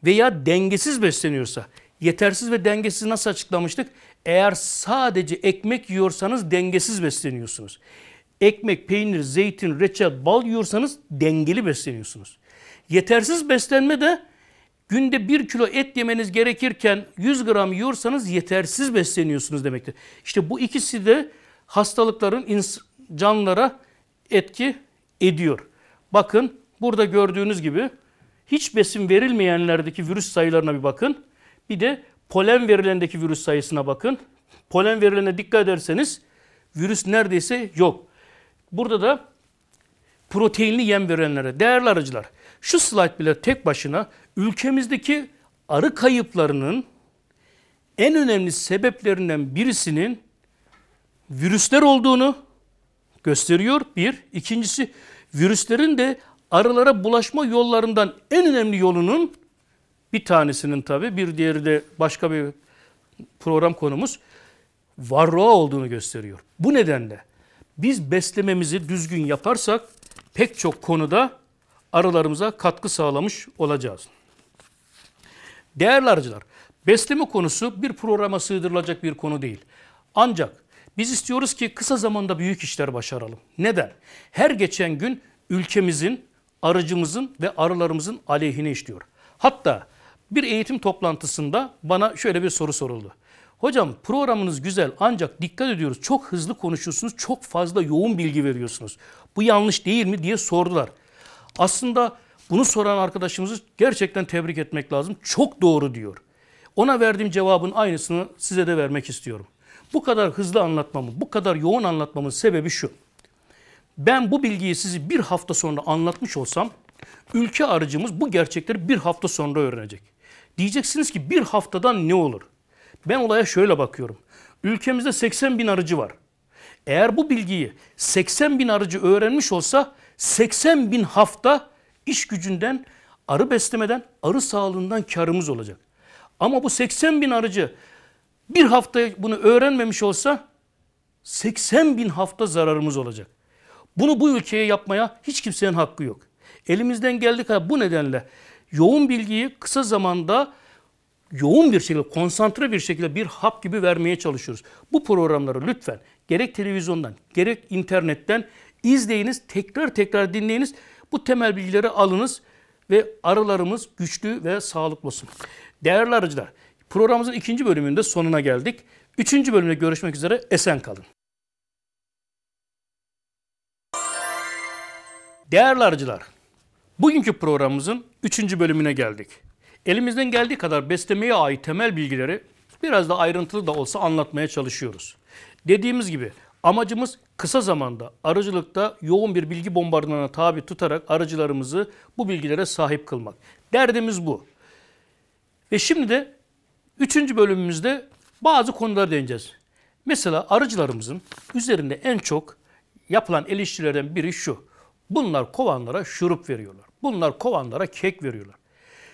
veya dengesiz besleniyorsa, yetersiz ve dengesiz nasıl açıklamıştık? Eğer sadece ekmek yiyorsanız dengesiz besleniyorsunuz ekmek, peynir, zeytin, reçel, bal yiyorsanız dengeli besleniyorsunuz. Yetersiz beslenme de günde 1 kilo et yemeniz gerekirken 100 gram yiyorsanız yetersiz besleniyorsunuz demektir. İşte bu ikisi de hastalıkların canlara etki ediyor. Bakın burada gördüğünüz gibi hiç besin verilmeyenlerdeki virüs sayılarına bir bakın. Bir de polen verilendeki virüs sayısına bakın. Polen verilene dikkat ederseniz virüs neredeyse yok. Burada da proteinli yem verenlere. Değerli arıcılar, şu slayt bile tek başına ülkemizdeki arı kayıplarının en önemli sebeplerinden birisinin virüsler olduğunu gösteriyor. Bir. ikincisi virüslerin de arılara bulaşma yollarından en önemli yolunun bir tanesinin tabi bir diğeri de başka bir program konumuz varroa olduğunu gösteriyor. Bu nedenle biz beslememizi düzgün yaparsak pek çok konuda arılarımıza katkı sağlamış olacağız. Değerli arıcılar, besleme konusu bir programa sığdırılacak bir konu değil. Ancak biz istiyoruz ki kısa zamanda büyük işler başaralım. Neden? Her geçen gün ülkemizin, arıcımızın ve arılarımızın aleyhine işliyor. Hatta bir eğitim toplantısında bana şöyle bir soru soruldu. Hocam programınız güzel ancak dikkat ediyoruz çok hızlı konuşuyorsunuz, çok fazla yoğun bilgi veriyorsunuz. Bu yanlış değil mi diye sordular. Aslında bunu soran arkadaşımızı gerçekten tebrik etmek lazım. Çok doğru diyor. Ona verdiğim cevabın aynısını size de vermek istiyorum. Bu kadar hızlı anlatmamın, bu kadar yoğun anlatmamın sebebi şu. Ben bu bilgiyi sizi bir hafta sonra anlatmış olsam, ülke aracımız bu gerçekleri bir hafta sonra öğrenecek. Diyeceksiniz ki bir haftadan ne olur? Ben olaya şöyle bakıyorum. Ülkemizde 80 bin arıcı var. Eğer bu bilgiyi 80 bin arıcı öğrenmiş olsa 80 bin hafta iş gücünden, arı beslemeden, arı sağlığından karımız olacak. Ama bu 80 bin arıcı bir hafta bunu öğrenmemiş olsa 80 bin hafta zararımız olacak. Bunu bu ülkeye yapmaya hiç kimsenin hakkı yok. Elimizden geldik ha bu nedenle yoğun bilgiyi kısa zamanda yoğun bir şekilde, konsantre bir şekilde bir hap gibi vermeye çalışıyoruz. Bu programları lütfen gerek televizyondan, gerek internetten izleyiniz, tekrar tekrar dinleyiniz. Bu temel bilgileri alınız ve arılarımız güçlü ve sağlıklı olsun. Değerli arıcılar, programımızın ikinci bölümünde sonuna geldik. Üçüncü bölümde görüşmek üzere, esen kalın. Değerli arıcılar, bugünkü programımızın üçüncü bölümüne geldik. Elimizden geldiği kadar beslemeye ait temel bilgileri biraz da ayrıntılı da olsa anlatmaya çalışıyoruz. Dediğimiz gibi amacımız kısa zamanda arıcılıkta yoğun bir bilgi bombardımanına tabi tutarak arıcılarımızı bu bilgilere sahip kılmak. Derdimiz bu. Ve şimdi de üçüncü bölümümüzde bazı konulara değineceğiz. Mesela arıcılarımızın üzerinde en çok yapılan eleştirilerden biri şu. Bunlar kovanlara şurup veriyorlar. Bunlar kovanlara kek veriyorlar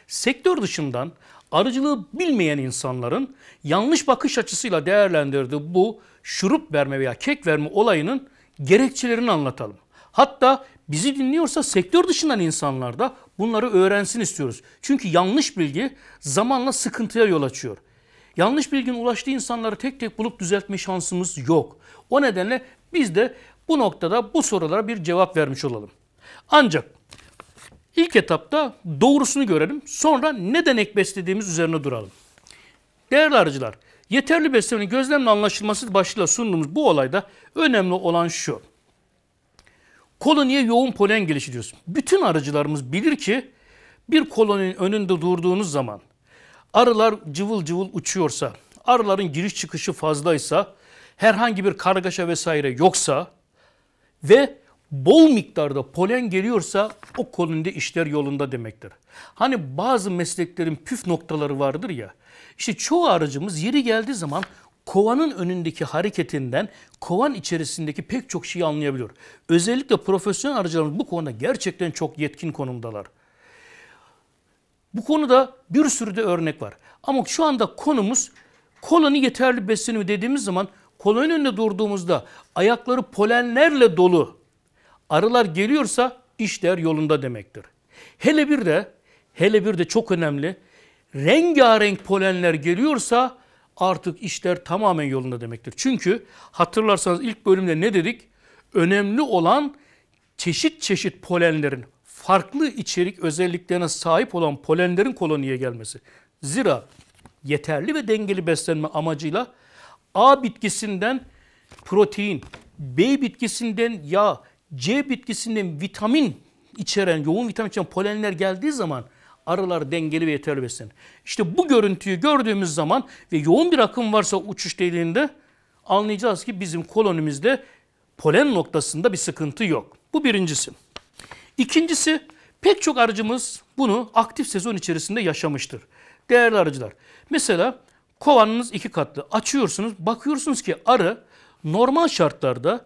sektör dışından arıcılığı bilmeyen insanların yanlış bakış açısıyla değerlendirdiği bu şurup verme veya kek verme olayının gerekçelerini anlatalım. Hatta bizi dinliyorsa sektör dışından insanlar da bunları öğrensin istiyoruz. Çünkü yanlış bilgi zamanla sıkıntıya yol açıyor. Yanlış bilginin ulaştığı insanları tek tek bulup düzeltme şansımız yok. O nedenle biz de bu noktada bu sorulara bir cevap vermiş olalım. Ancak İlk etapta doğrusunu görelim. Sonra ne denek beslediğimiz üzerine duralım. Değerli arıcılar, yeterli beslemenin gözlemle anlaşılması başlığıyla sunduğumuz bu olayda önemli olan şu. Koloniye yoğun polen gelişi Bütün arıcılarımız bilir ki bir koloninin önünde durduğunuz zaman arılar cıvıl cıvıl uçuyorsa, arıların giriş çıkışı fazlaysa, herhangi bir kargaşa vesaire yoksa ve bol miktarda polen geliyorsa o kolonide işler yolunda demektir. Hani bazı mesleklerin püf noktaları vardır ya. İşte çoğu aracımız yeri geldiği zaman kovanın önündeki hareketinden kovan içerisindeki pek çok şeyi anlayabiliyor. Özellikle profesyonel aracılarımız bu konuda gerçekten çok yetkin konumdalar. Bu konuda bir sürü de örnek var. Ama şu anda konumuz koloni yeterli beslenimi dediğimiz zaman koloninin önünde durduğumuzda ayakları polenlerle dolu arılar geliyorsa işler yolunda demektir. Hele bir de hele bir de çok önemli rengarenk polenler geliyorsa artık işler tamamen yolunda demektir. Çünkü hatırlarsanız ilk bölümde ne dedik? Önemli olan çeşit çeşit polenlerin farklı içerik özelliklerine sahip olan polenlerin koloniye gelmesi. Zira yeterli ve dengeli beslenme amacıyla A bitkisinden protein, B bitkisinden yağ, C bitkisinde vitamin içeren, yoğun vitamin içeren polenler geldiği zaman arılar dengeli ve yeterli beslenir. İşte bu görüntüyü gördüğümüz zaman ve yoğun bir akım varsa uçuş deliğinde anlayacağız ki bizim kolonimizde polen noktasında bir sıkıntı yok. Bu birincisi. İkincisi pek çok arıcımız bunu aktif sezon içerisinde yaşamıştır. Değerli arıcılar mesela kovanınız iki katlı açıyorsunuz bakıyorsunuz ki arı normal şartlarda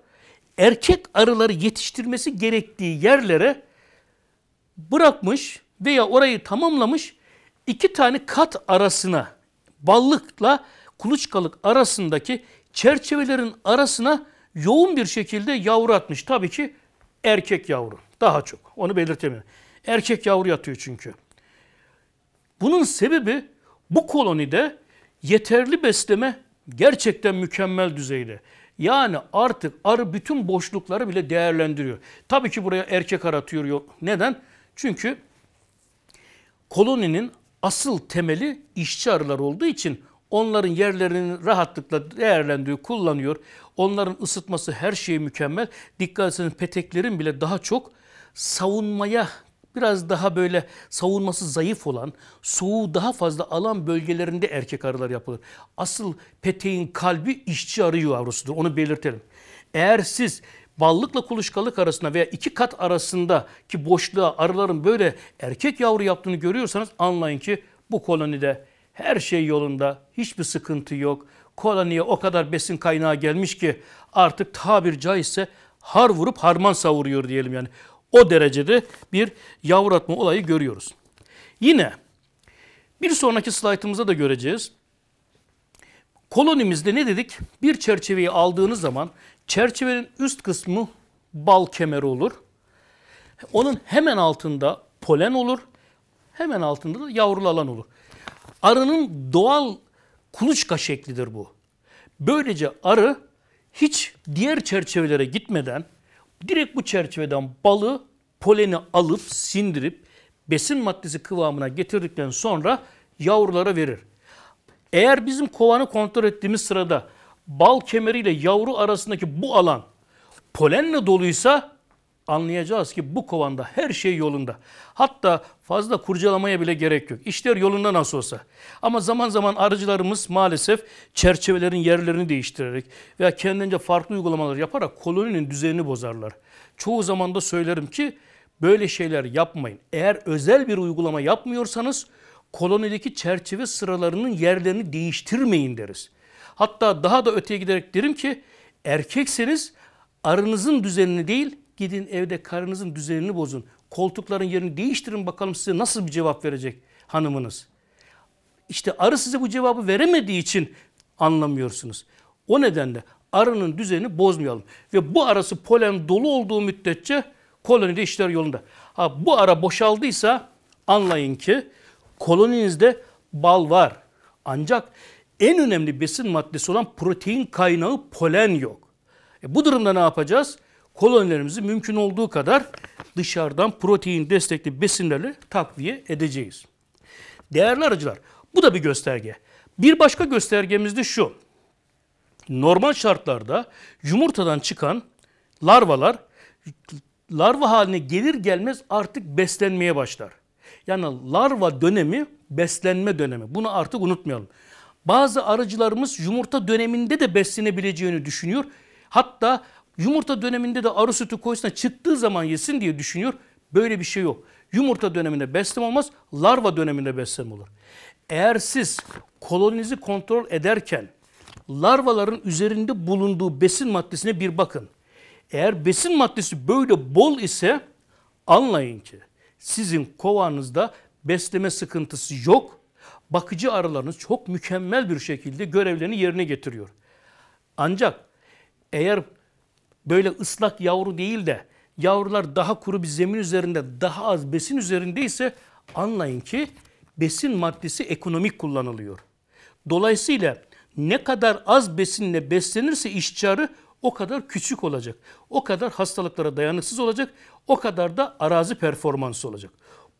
erkek arıları yetiştirmesi gerektiği yerlere bırakmış veya orayı tamamlamış iki tane kat arasına ballıkla kuluçkalık arasındaki çerçevelerin arasına yoğun bir şekilde yavru atmış. Tabii ki erkek yavru daha çok onu belirtemiyorum. Erkek yavru yatıyor çünkü. Bunun sebebi bu kolonide yeterli besleme gerçekten mükemmel düzeyde. Yani artık arı bütün boşlukları bile değerlendiriyor. Tabii ki buraya erkek aratıyor. Neden? Çünkü koloninin asıl temeli işçi arılar olduğu için onların yerlerini rahatlıkla değerlendiriyor, kullanıyor. Onların ısıtması her şeyi mükemmel. Dikkat etseniz peteklerin bile daha çok savunmaya biraz daha böyle savunması zayıf olan, soğuğu daha fazla alan bölgelerinde erkek arılar yapılır. Asıl peteğin kalbi işçi arı yavrusudur. Onu belirtelim. Eğer siz ballıkla kuluçkalık arasında veya iki kat arasında ki boşluğa arıların böyle erkek yavru yaptığını görüyorsanız anlayın ki bu kolonide her şey yolunda, hiçbir sıkıntı yok. Koloniye o kadar besin kaynağı gelmiş ki artık tabir caizse har vurup harman savuruyor diyelim yani. O derecede bir yavratma olayı görüyoruz. Yine bir sonraki slaytımızda da göreceğiz. Kolonimizde ne dedik? Bir çerçeveyi aldığınız zaman çerçevenin üst kısmı bal kemeri olur. Onun hemen altında polen olur. Hemen altında da yavrulu alan olur. Arının doğal kuluçka şeklidir bu. Böylece arı hiç diğer çerçevelere gitmeden Direkt bu çerçeveden balı poleni alıp sindirip besin maddesi kıvamına getirdikten sonra yavrulara verir. Eğer bizim kovanı kontrol ettiğimiz sırada bal kemeriyle yavru arasındaki bu alan polenle doluysa anlayacağız ki bu kovanda her şey yolunda. Hatta fazla kurcalamaya bile gerek yok. İşler yolunda nasıl olsa. Ama zaman zaman arıcılarımız maalesef çerçevelerin yerlerini değiştirerek veya kendince farklı uygulamalar yaparak koloninin düzenini bozarlar. Çoğu zaman da söylerim ki böyle şeyler yapmayın. Eğer özel bir uygulama yapmıyorsanız kolonideki çerçeve sıralarının yerlerini değiştirmeyin deriz. Hatta daha da öteye giderek derim ki erkekseniz arınızın düzenini değil Gidin evde karınızın düzenini bozun. Koltukların yerini değiştirin bakalım size nasıl bir cevap verecek hanımınız. İşte arı size bu cevabı veremediği için anlamıyorsunuz. O nedenle arının düzenini bozmayalım. Ve bu arası polen dolu olduğu müddetçe kolonide işler yolunda. Ha, bu ara boşaldıysa anlayın ki koloninizde bal var. Ancak en önemli besin maddesi olan protein kaynağı polen yok. E bu durumda ne yapacağız? kolonilerimizi mümkün olduğu kadar dışarıdan protein destekli besinlerle takviye edeceğiz. Değerli arıcılar, bu da bir gösterge. Bir başka göstergemiz de şu. Normal şartlarda yumurtadan çıkan larvalar larva haline gelir gelmez artık beslenmeye başlar. Yani larva dönemi beslenme dönemi. Bunu artık unutmayalım. Bazı arıcılarımız yumurta döneminde de beslenebileceğini düşünüyor. Hatta Yumurta döneminde de arı sütü koyusuna çıktığı zaman yesin diye düşünüyor. Böyle bir şey yok. Yumurta döneminde besleme olmaz, larva döneminde besleme olur. Eğer siz koloninizi kontrol ederken larvaların üzerinde bulunduğu besin maddesine bir bakın. Eğer besin maddesi böyle bol ise anlayın ki sizin kovanızda besleme sıkıntısı yok. Bakıcı arılarınız çok mükemmel bir şekilde görevlerini yerine getiriyor. Ancak eğer böyle ıslak yavru değil de yavrular daha kuru bir zemin üzerinde daha az besin üzerindeyse anlayın ki besin maddesi ekonomik kullanılıyor. Dolayısıyla ne kadar az besinle beslenirse işçarı o kadar küçük olacak. O kadar hastalıklara dayanıksız olacak. O kadar da arazi performansı olacak.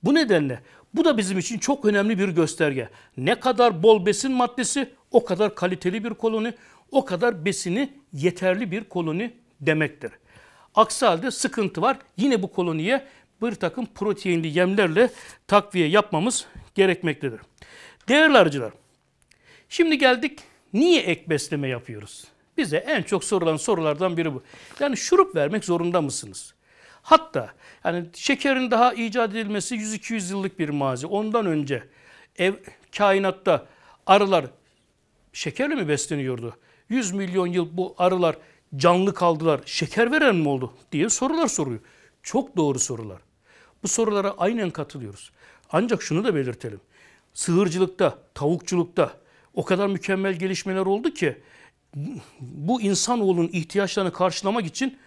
Bu nedenle bu da bizim için çok önemli bir gösterge. Ne kadar bol besin maddesi o kadar kaliteli bir koloni, o kadar besini yeterli bir koloni demektir. Aksi halde sıkıntı var. Yine bu koloniye bir takım proteinli yemlerle takviye yapmamız gerekmektedir. Değerli arıcılar, şimdi geldik niye ek besleme yapıyoruz? Bize en çok sorulan sorulardan biri bu. Yani şurup vermek zorunda mısınız? Hatta yani şekerin daha icat edilmesi 100-200 yıllık bir mazi. Ondan önce ev, kainatta arılar şekerle mi besleniyordu? 100 milyon yıl bu arılar canlı kaldılar, şeker veren mi oldu diye sorular soruyor. Çok doğru sorular. Bu sorulara aynen katılıyoruz. Ancak şunu da belirtelim. Sığırcılıkta, tavukçulukta o kadar mükemmel gelişmeler oldu ki bu insanoğlunun ihtiyaçlarını karşılamak için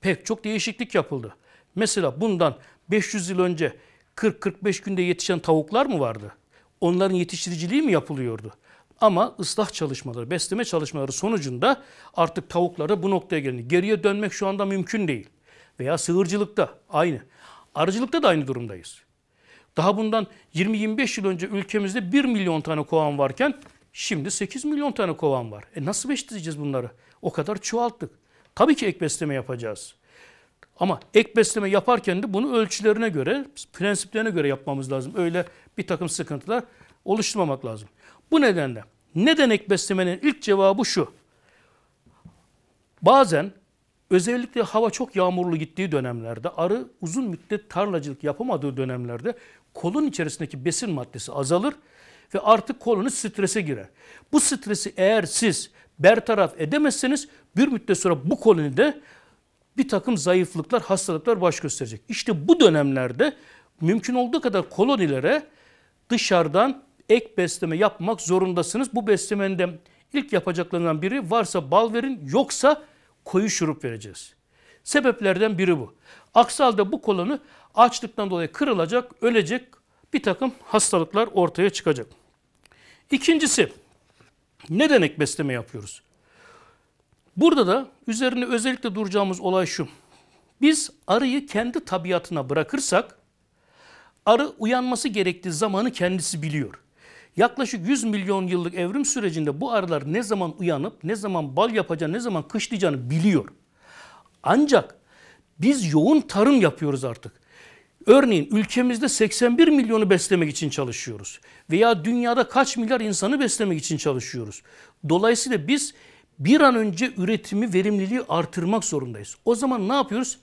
pek çok değişiklik yapıldı. Mesela bundan 500 yıl önce 40-45 günde yetişen tavuklar mı vardı? Onların yetiştiriciliği mi yapılıyordu? Ama ıslah çalışmaları, besleme çalışmaları sonucunda artık tavuklarda bu noktaya geldi. Geriye dönmek şu anda mümkün değil. Veya sığırcılıkta aynı. Arıcılıkta da aynı durumdayız. Daha bundan 20-25 yıl önce ülkemizde 1 milyon tane kovan varken şimdi 8 milyon tane kovan var. E nasıl besleyeceğiz bunları? O kadar çoğalttık. Tabii ki ek besleme yapacağız. Ama ek besleme yaparken de bunu ölçülerine göre, prensiplerine göre yapmamız lazım. Öyle bir takım sıkıntılar oluşturmamak lazım. Bu nedenle ne denek beslemenin ilk cevabı şu. Bazen özellikle hava çok yağmurlu gittiği dönemlerde arı uzun müddet tarlacılık yapamadığı dönemlerde kolun içerisindeki besin maddesi azalır ve artık kolunuz strese girer. Bu stresi eğer siz bertaraf edemezseniz bir müddet sonra bu kolonide bir takım zayıflıklar, hastalıklar baş gösterecek. İşte bu dönemlerde mümkün olduğu kadar kolonilere dışarıdan ek besleme yapmak zorundasınız. Bu beslemenin ilk yapacaklarından biri varsa bal verin yoksa koyu şurup vereceğiz. Sebeplerden biri bu. Aksi halde bu kolonu açlıktan dolayı kırılacak, ölecek bir takım hastalıklar ortaya çıkacak. İkincisi ne demek besleme yapıyoruz? Burada da üzerine özellikle duracağımız olay şu. Biz arıyı kendi tabiatına bırakırsak arı uyanması gerektiği zamanı kendisi biliyor. Yaklaşık 100 milyon yıllık evrim sürecinde bu arılar ne zaman uyanıp ne zaman bal yapacağını, ne zaman kışlayacağını biliyor. Ancak biz yoğun tarım yapıyoruz artık. Örneğin ülkemizde 81 milyonu beslemek için çalışıyoruz. Veya dünyada kaç milyar insanı beslemek için çalışıyoruz. Dolayısıyla biz bir an önce üretimi, verimliliği artırmak zorundayız. O zaman ne yapıyoruz?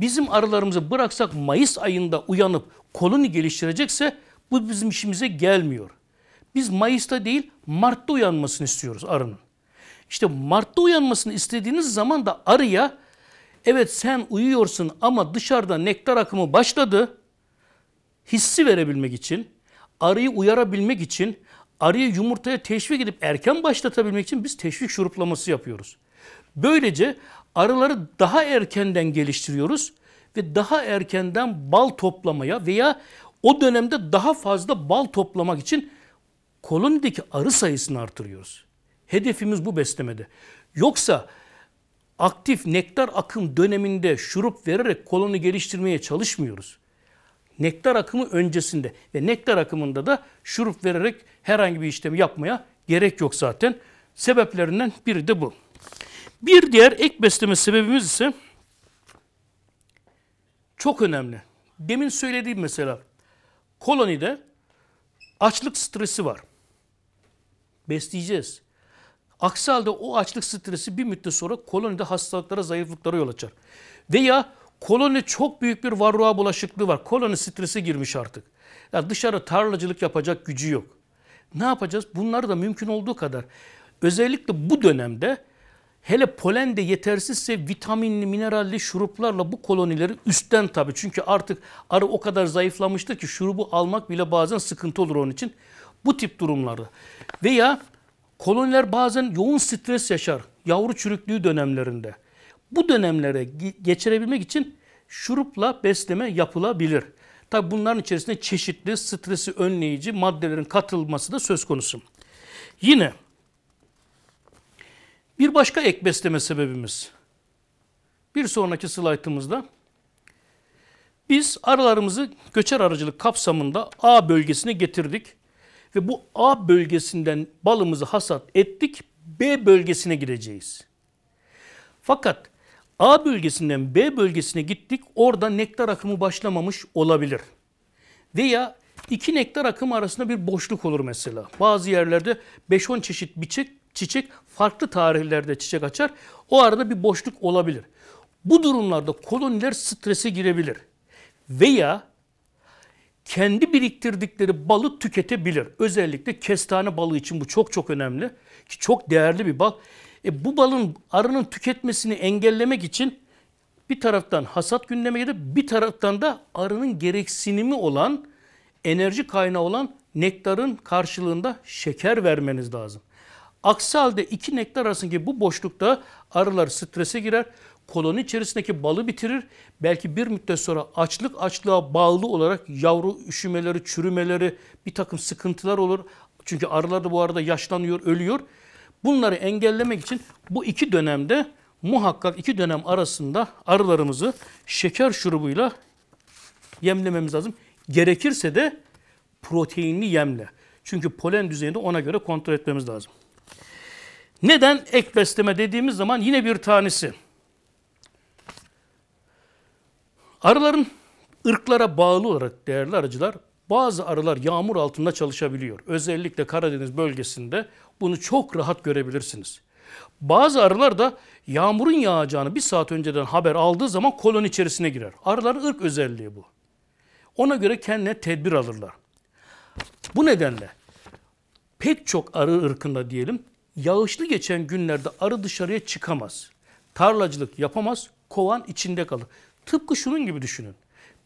Bizim arılarımızı bıraksak Mayıs ayında uyanıp koloni geliştirecekse bu bizim işimize gelmiyor. Biz Mayıs'ta değil Mart'ta uyanmasını istiyoruz arının. İşte Mart'ta uyanmasını istediğiniz zaman da arıya evet sen uyuyorsun ama dışarıda nektar akımı başladı hissi verebilmek için, arıyı uyarabilmek için, arıyı yumurtaya teşvik edip erken başlatabilmek için biz teşvik şuruplaması yapıyoruz. Böylece arıları daha erkenden geliştiriyoruz ve daha erkenden bal toplamaya veya o dönemde daha fazla bal toplamak için kolonideki arı sayısını artırıyoruz. Hedefimiz bu beslemede. Yoksa aktif nektar akım döneminde şurup vererek koloni geliştirmeye çalışmıyoruz. Nektar akımı öncesinde ve nektar akımında da şurup vererek herhangi bir işlemi yapmaya gerek yok zaten. Sebeplerinden biri de bu. Bir diğer ek besleme sebebimiz ise çok önemli. Demin söylediğim mesela kolonide açlık stresi var besleyeceğiz. Aksi halde o açlık stresi bir müddet sonra kolonide hastalıklara, zayıflıklara yol açar. Veya koloni çok büyük bir varroa bulaşıklığı var. Koloni strese girmiş artık. Yani dışarı tarlacılık yapacak gücü yok. Ne yapacağız? Bunları da mümkün olduğu kadar özellikle bu dönemde hele polen de yetersizse vitaminli, mineralli şuruplarla bu kolonileri üstten tabii. Çünkü artık arı o kadar zayıflamıştır ki şurubu almak bile bazen sıkıntı olur onun için. Bu tip durumlarda Veya koloniler bazen yoğun stres yaşar yavru çürüklüğü dönemlerinde. Bu dönemlere geçirebilmek için şurupla besleme yapılabilir. Tabi bunların içerisinde çeşitli stresi önleyici maddelerin katılması da söz konusu. Yine bir başka ek besleme sebebimiz. Bir sonraki slaytımızda biz arılarımızı göçer aracılık kapsamında A bölgesine getirdik. Ve bu A bölgesinden balımızı hasat ettik, B bölgesine gireceğiz. Fakat A bölgesinden B bölgesine gittik, orada nektar akımı başlamamış olabilir. Veya iki nektar akımı arasında bir boşluk olur mesela. Bazı yerlerde 5-10 çeşit biçik, çiçek farklı tarihlerde çiçek açar. O arada bir boşluk olabilir. Bu durumlarda koloniler strese girebilir. Veya kendi biriktirdikleri balı tüketebilir. Özellikle kestane balı için bu çok çok önemli. Ki çok değerli bir bal. E, bu balın arının tüketmesini engellemek için bir taraftan hasat gündeme gelir, bir taraftan da arının gereksinimi olan, enerji kaynağı olan nektarın karşılığında şeker vermeniz lazım. Aksi halde iki nektar arasındaki bu boşlukta arılar strese girer koloni içerisindeki balı bitirir. Belki bir müddet sonra açlık açlığa bağlı olarak yavru üşümeleri, çürümeleri, bir takım sıkıntılar olur. Çünkü arılar da bu arada yaşlanıyor, ölüyor. Bunları engellemek için bu iki dönemde muhakkak iki dönem arasında arılarımızı şeker şurubuyla yemlememiz lazım. Gerekirse de proteinli yemle. Çünkü polen düzeyini ona göre kontrol etmemiz lazım. Neden ek besleme dediğimiz zaman yine bir tanesi Arıların ırklara bağlı olarak değerli arıcılar bazı arılar yağmur altında çalışabiliyor. Özellikle Karadeniz bölgesinde bunu çok rahat görebilirsiniz. Bazı arılar da yağmurun yağacağını bir saat önceden haber aldığı zaman kolon içerisine girer. Arıların ırk özelliği bu. Ona göre kendine tedbir alırlar. Bu nedenle pek çok arı ırkında diyelim yağışlı geçen günlerde arı dışarıya çıkamaz. Tarlacılık yapamaz, kovan içinde kalır. Tıpkı şunun gibi düşünün.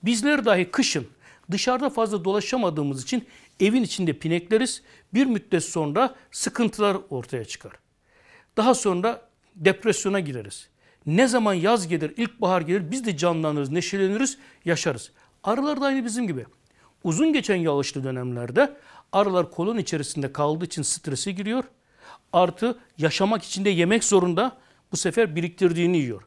Bizler dahi kışın dışarıda fazla dolaşamadığımız için evin içinde pinekleriz. Bir müddet sonra sıkıntılar ortaya çıkar. Daha sonra depresyona gireriz. Ne zaman yaz gelir, ilkbahar gelir biz de canlanırız, neşeleniriz, yaşarız. Arılar da aynı bizim gibi. Uzun geçen yağışlı dönemlerde arılar kolon içerisinde kaldığı için strese giriyor. Artı yaşamak için de yemek zorunda bu sefer biriktirdiğini yiyor.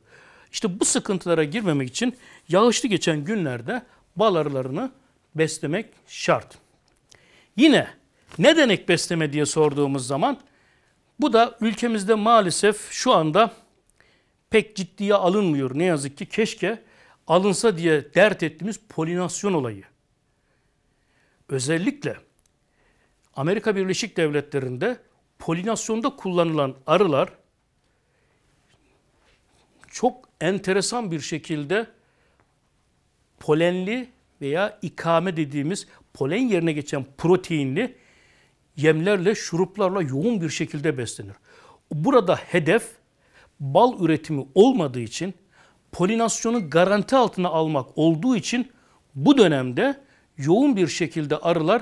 İşte bu sıkıntılara girmemek için yağışlı geçen günlerde bal arılarını beslemek şart. Yine ne denek besleme diye sorduğumuz zaman bu da ülkemizde maalesef şu anda pek ciddiye alınmıyor. Ne yazık ki keşke alınsa diye dert ettiğimiz polinasyon olayı. Özellikle Amerika Birleşik Devletleri'nde polinasyonda kullanılan arılar çok enteresan bir şekilde polenli veya ikame dediğimiz polen yerine geçen proteinli yemlerle, şuruplarla yoğun bir şekilde beslenir. Burada hedef bal üretimi olmadığı için polinasyonu garanti altına almak olduğu için bu dönemde yoğun bir şekilde arılar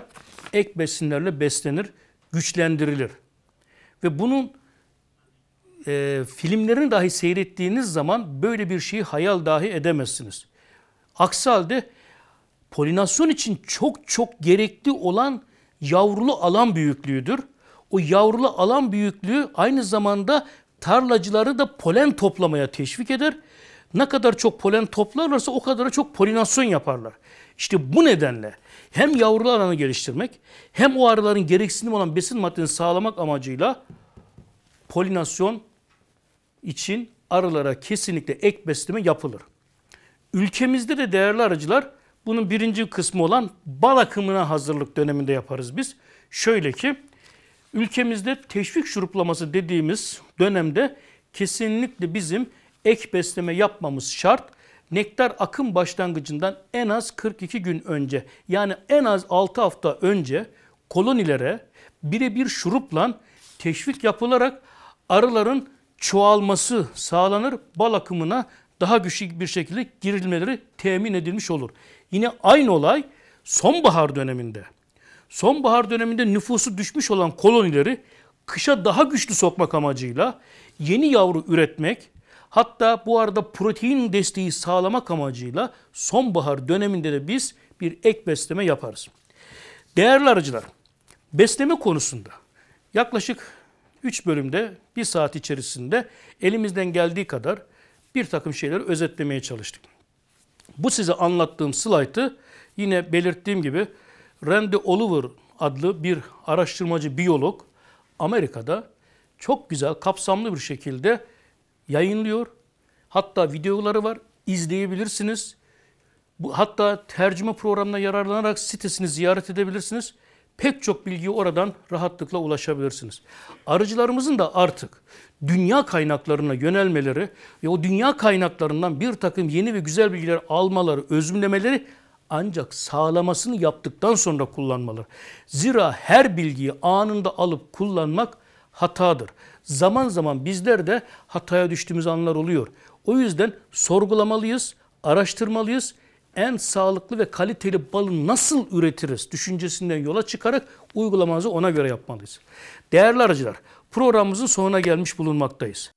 ek besinlerle beslenir, güçlendirilir. Ve bunun e, filmlerini dahi seyrettiğiniz zaman böyle bir şeyi hayal dahi edemezsiniz. Aksi halde polinasyon için çok çok gerekli olan yavrulu alan büyüklüğüdür. O yavrulu alan büyüklüğü aynı zamanda tarlacıları da polen toplamaya teşvik eder. Ne kadar çok polen toplarlarsa o kadar çok polinasyon yaparlar. İşte bu nedenle hem yavrulu alanı geliştirmek hem o arıların gereksinim olan besin maddesini sağlamak amacıyla polinasyon için arılara kesinlikle ek besleme yapılır. Ülkemizde de değerli arıcılar bunun birinci kısmı olan bal akımına hazırlık döneminde yaparız biz. Şöyle ki ülkemizde teşvik şuruplaması dediğimiz dönemde kesinlikle bizim ek besleme yapmamız şart. Nektar akım başlangıcından en az 42 gün önce yani en az 6 hafta önce kolonilere birebir şurupla teşvik yapılarak arıların çoğalması sağlanır. Bal akımına daha güçlü bir şekilde girilmeleri temin edilmiş olur. Yine aynı olay sonbahar döneminde. Sonbahar döneminde nüfusu düşmüş olan kolonileri kışa daha güçlü sokmak amacıyla yeni yavru üretmek, hatta bu arada protein desteği sağlamak amacıyla sonbahar döneminde de biz bir ek besleme yaparız. Değerli arıcılar, besleme konusunda yaklaşık 3 bölümde 1 saat içerisinde elimizden geldiği kadar bir takım şeyleri özetlemeye çalıştık. Bu size anlattığım slaytı yine belirttiğim gibi Randy Oliver adlı bir araştırmacı biyolog Amerika'da çok güzel kapsamlı bir şekilde yayınlıyor. Hatta videoları var izleyebilirsiniz. Bu, hatta tercüme programına yararlanarak sitesini ziyaret edebilirsiniz pek çok bilgiyi oradan rahatlıkla ulaşabilirsiniz. Arıcılarımızın da artık dünya kaynaklarına yönelmeleri ve o dünya kaynaklarından bir takım yeni ve güzel bilgiler almaları, özümlemeleri ancak sağlamasını yaptıktan sonra kullanmaları. Zira her bilgiyi anında alıp kullanmak hatadır. Zaman zaman bizler de hataya düştüğümüz anlar oluyor. O yüzden sorgulamalıyız, araştırmalıyız en sağlıklı ve kaliteli balı nasıl üretiriz düşüncesinden yola çıkarak uygulamamızı ona göre yapmalıyız. Değerli aracılar, programımızın sonuna gelmiş bulunmaktayız.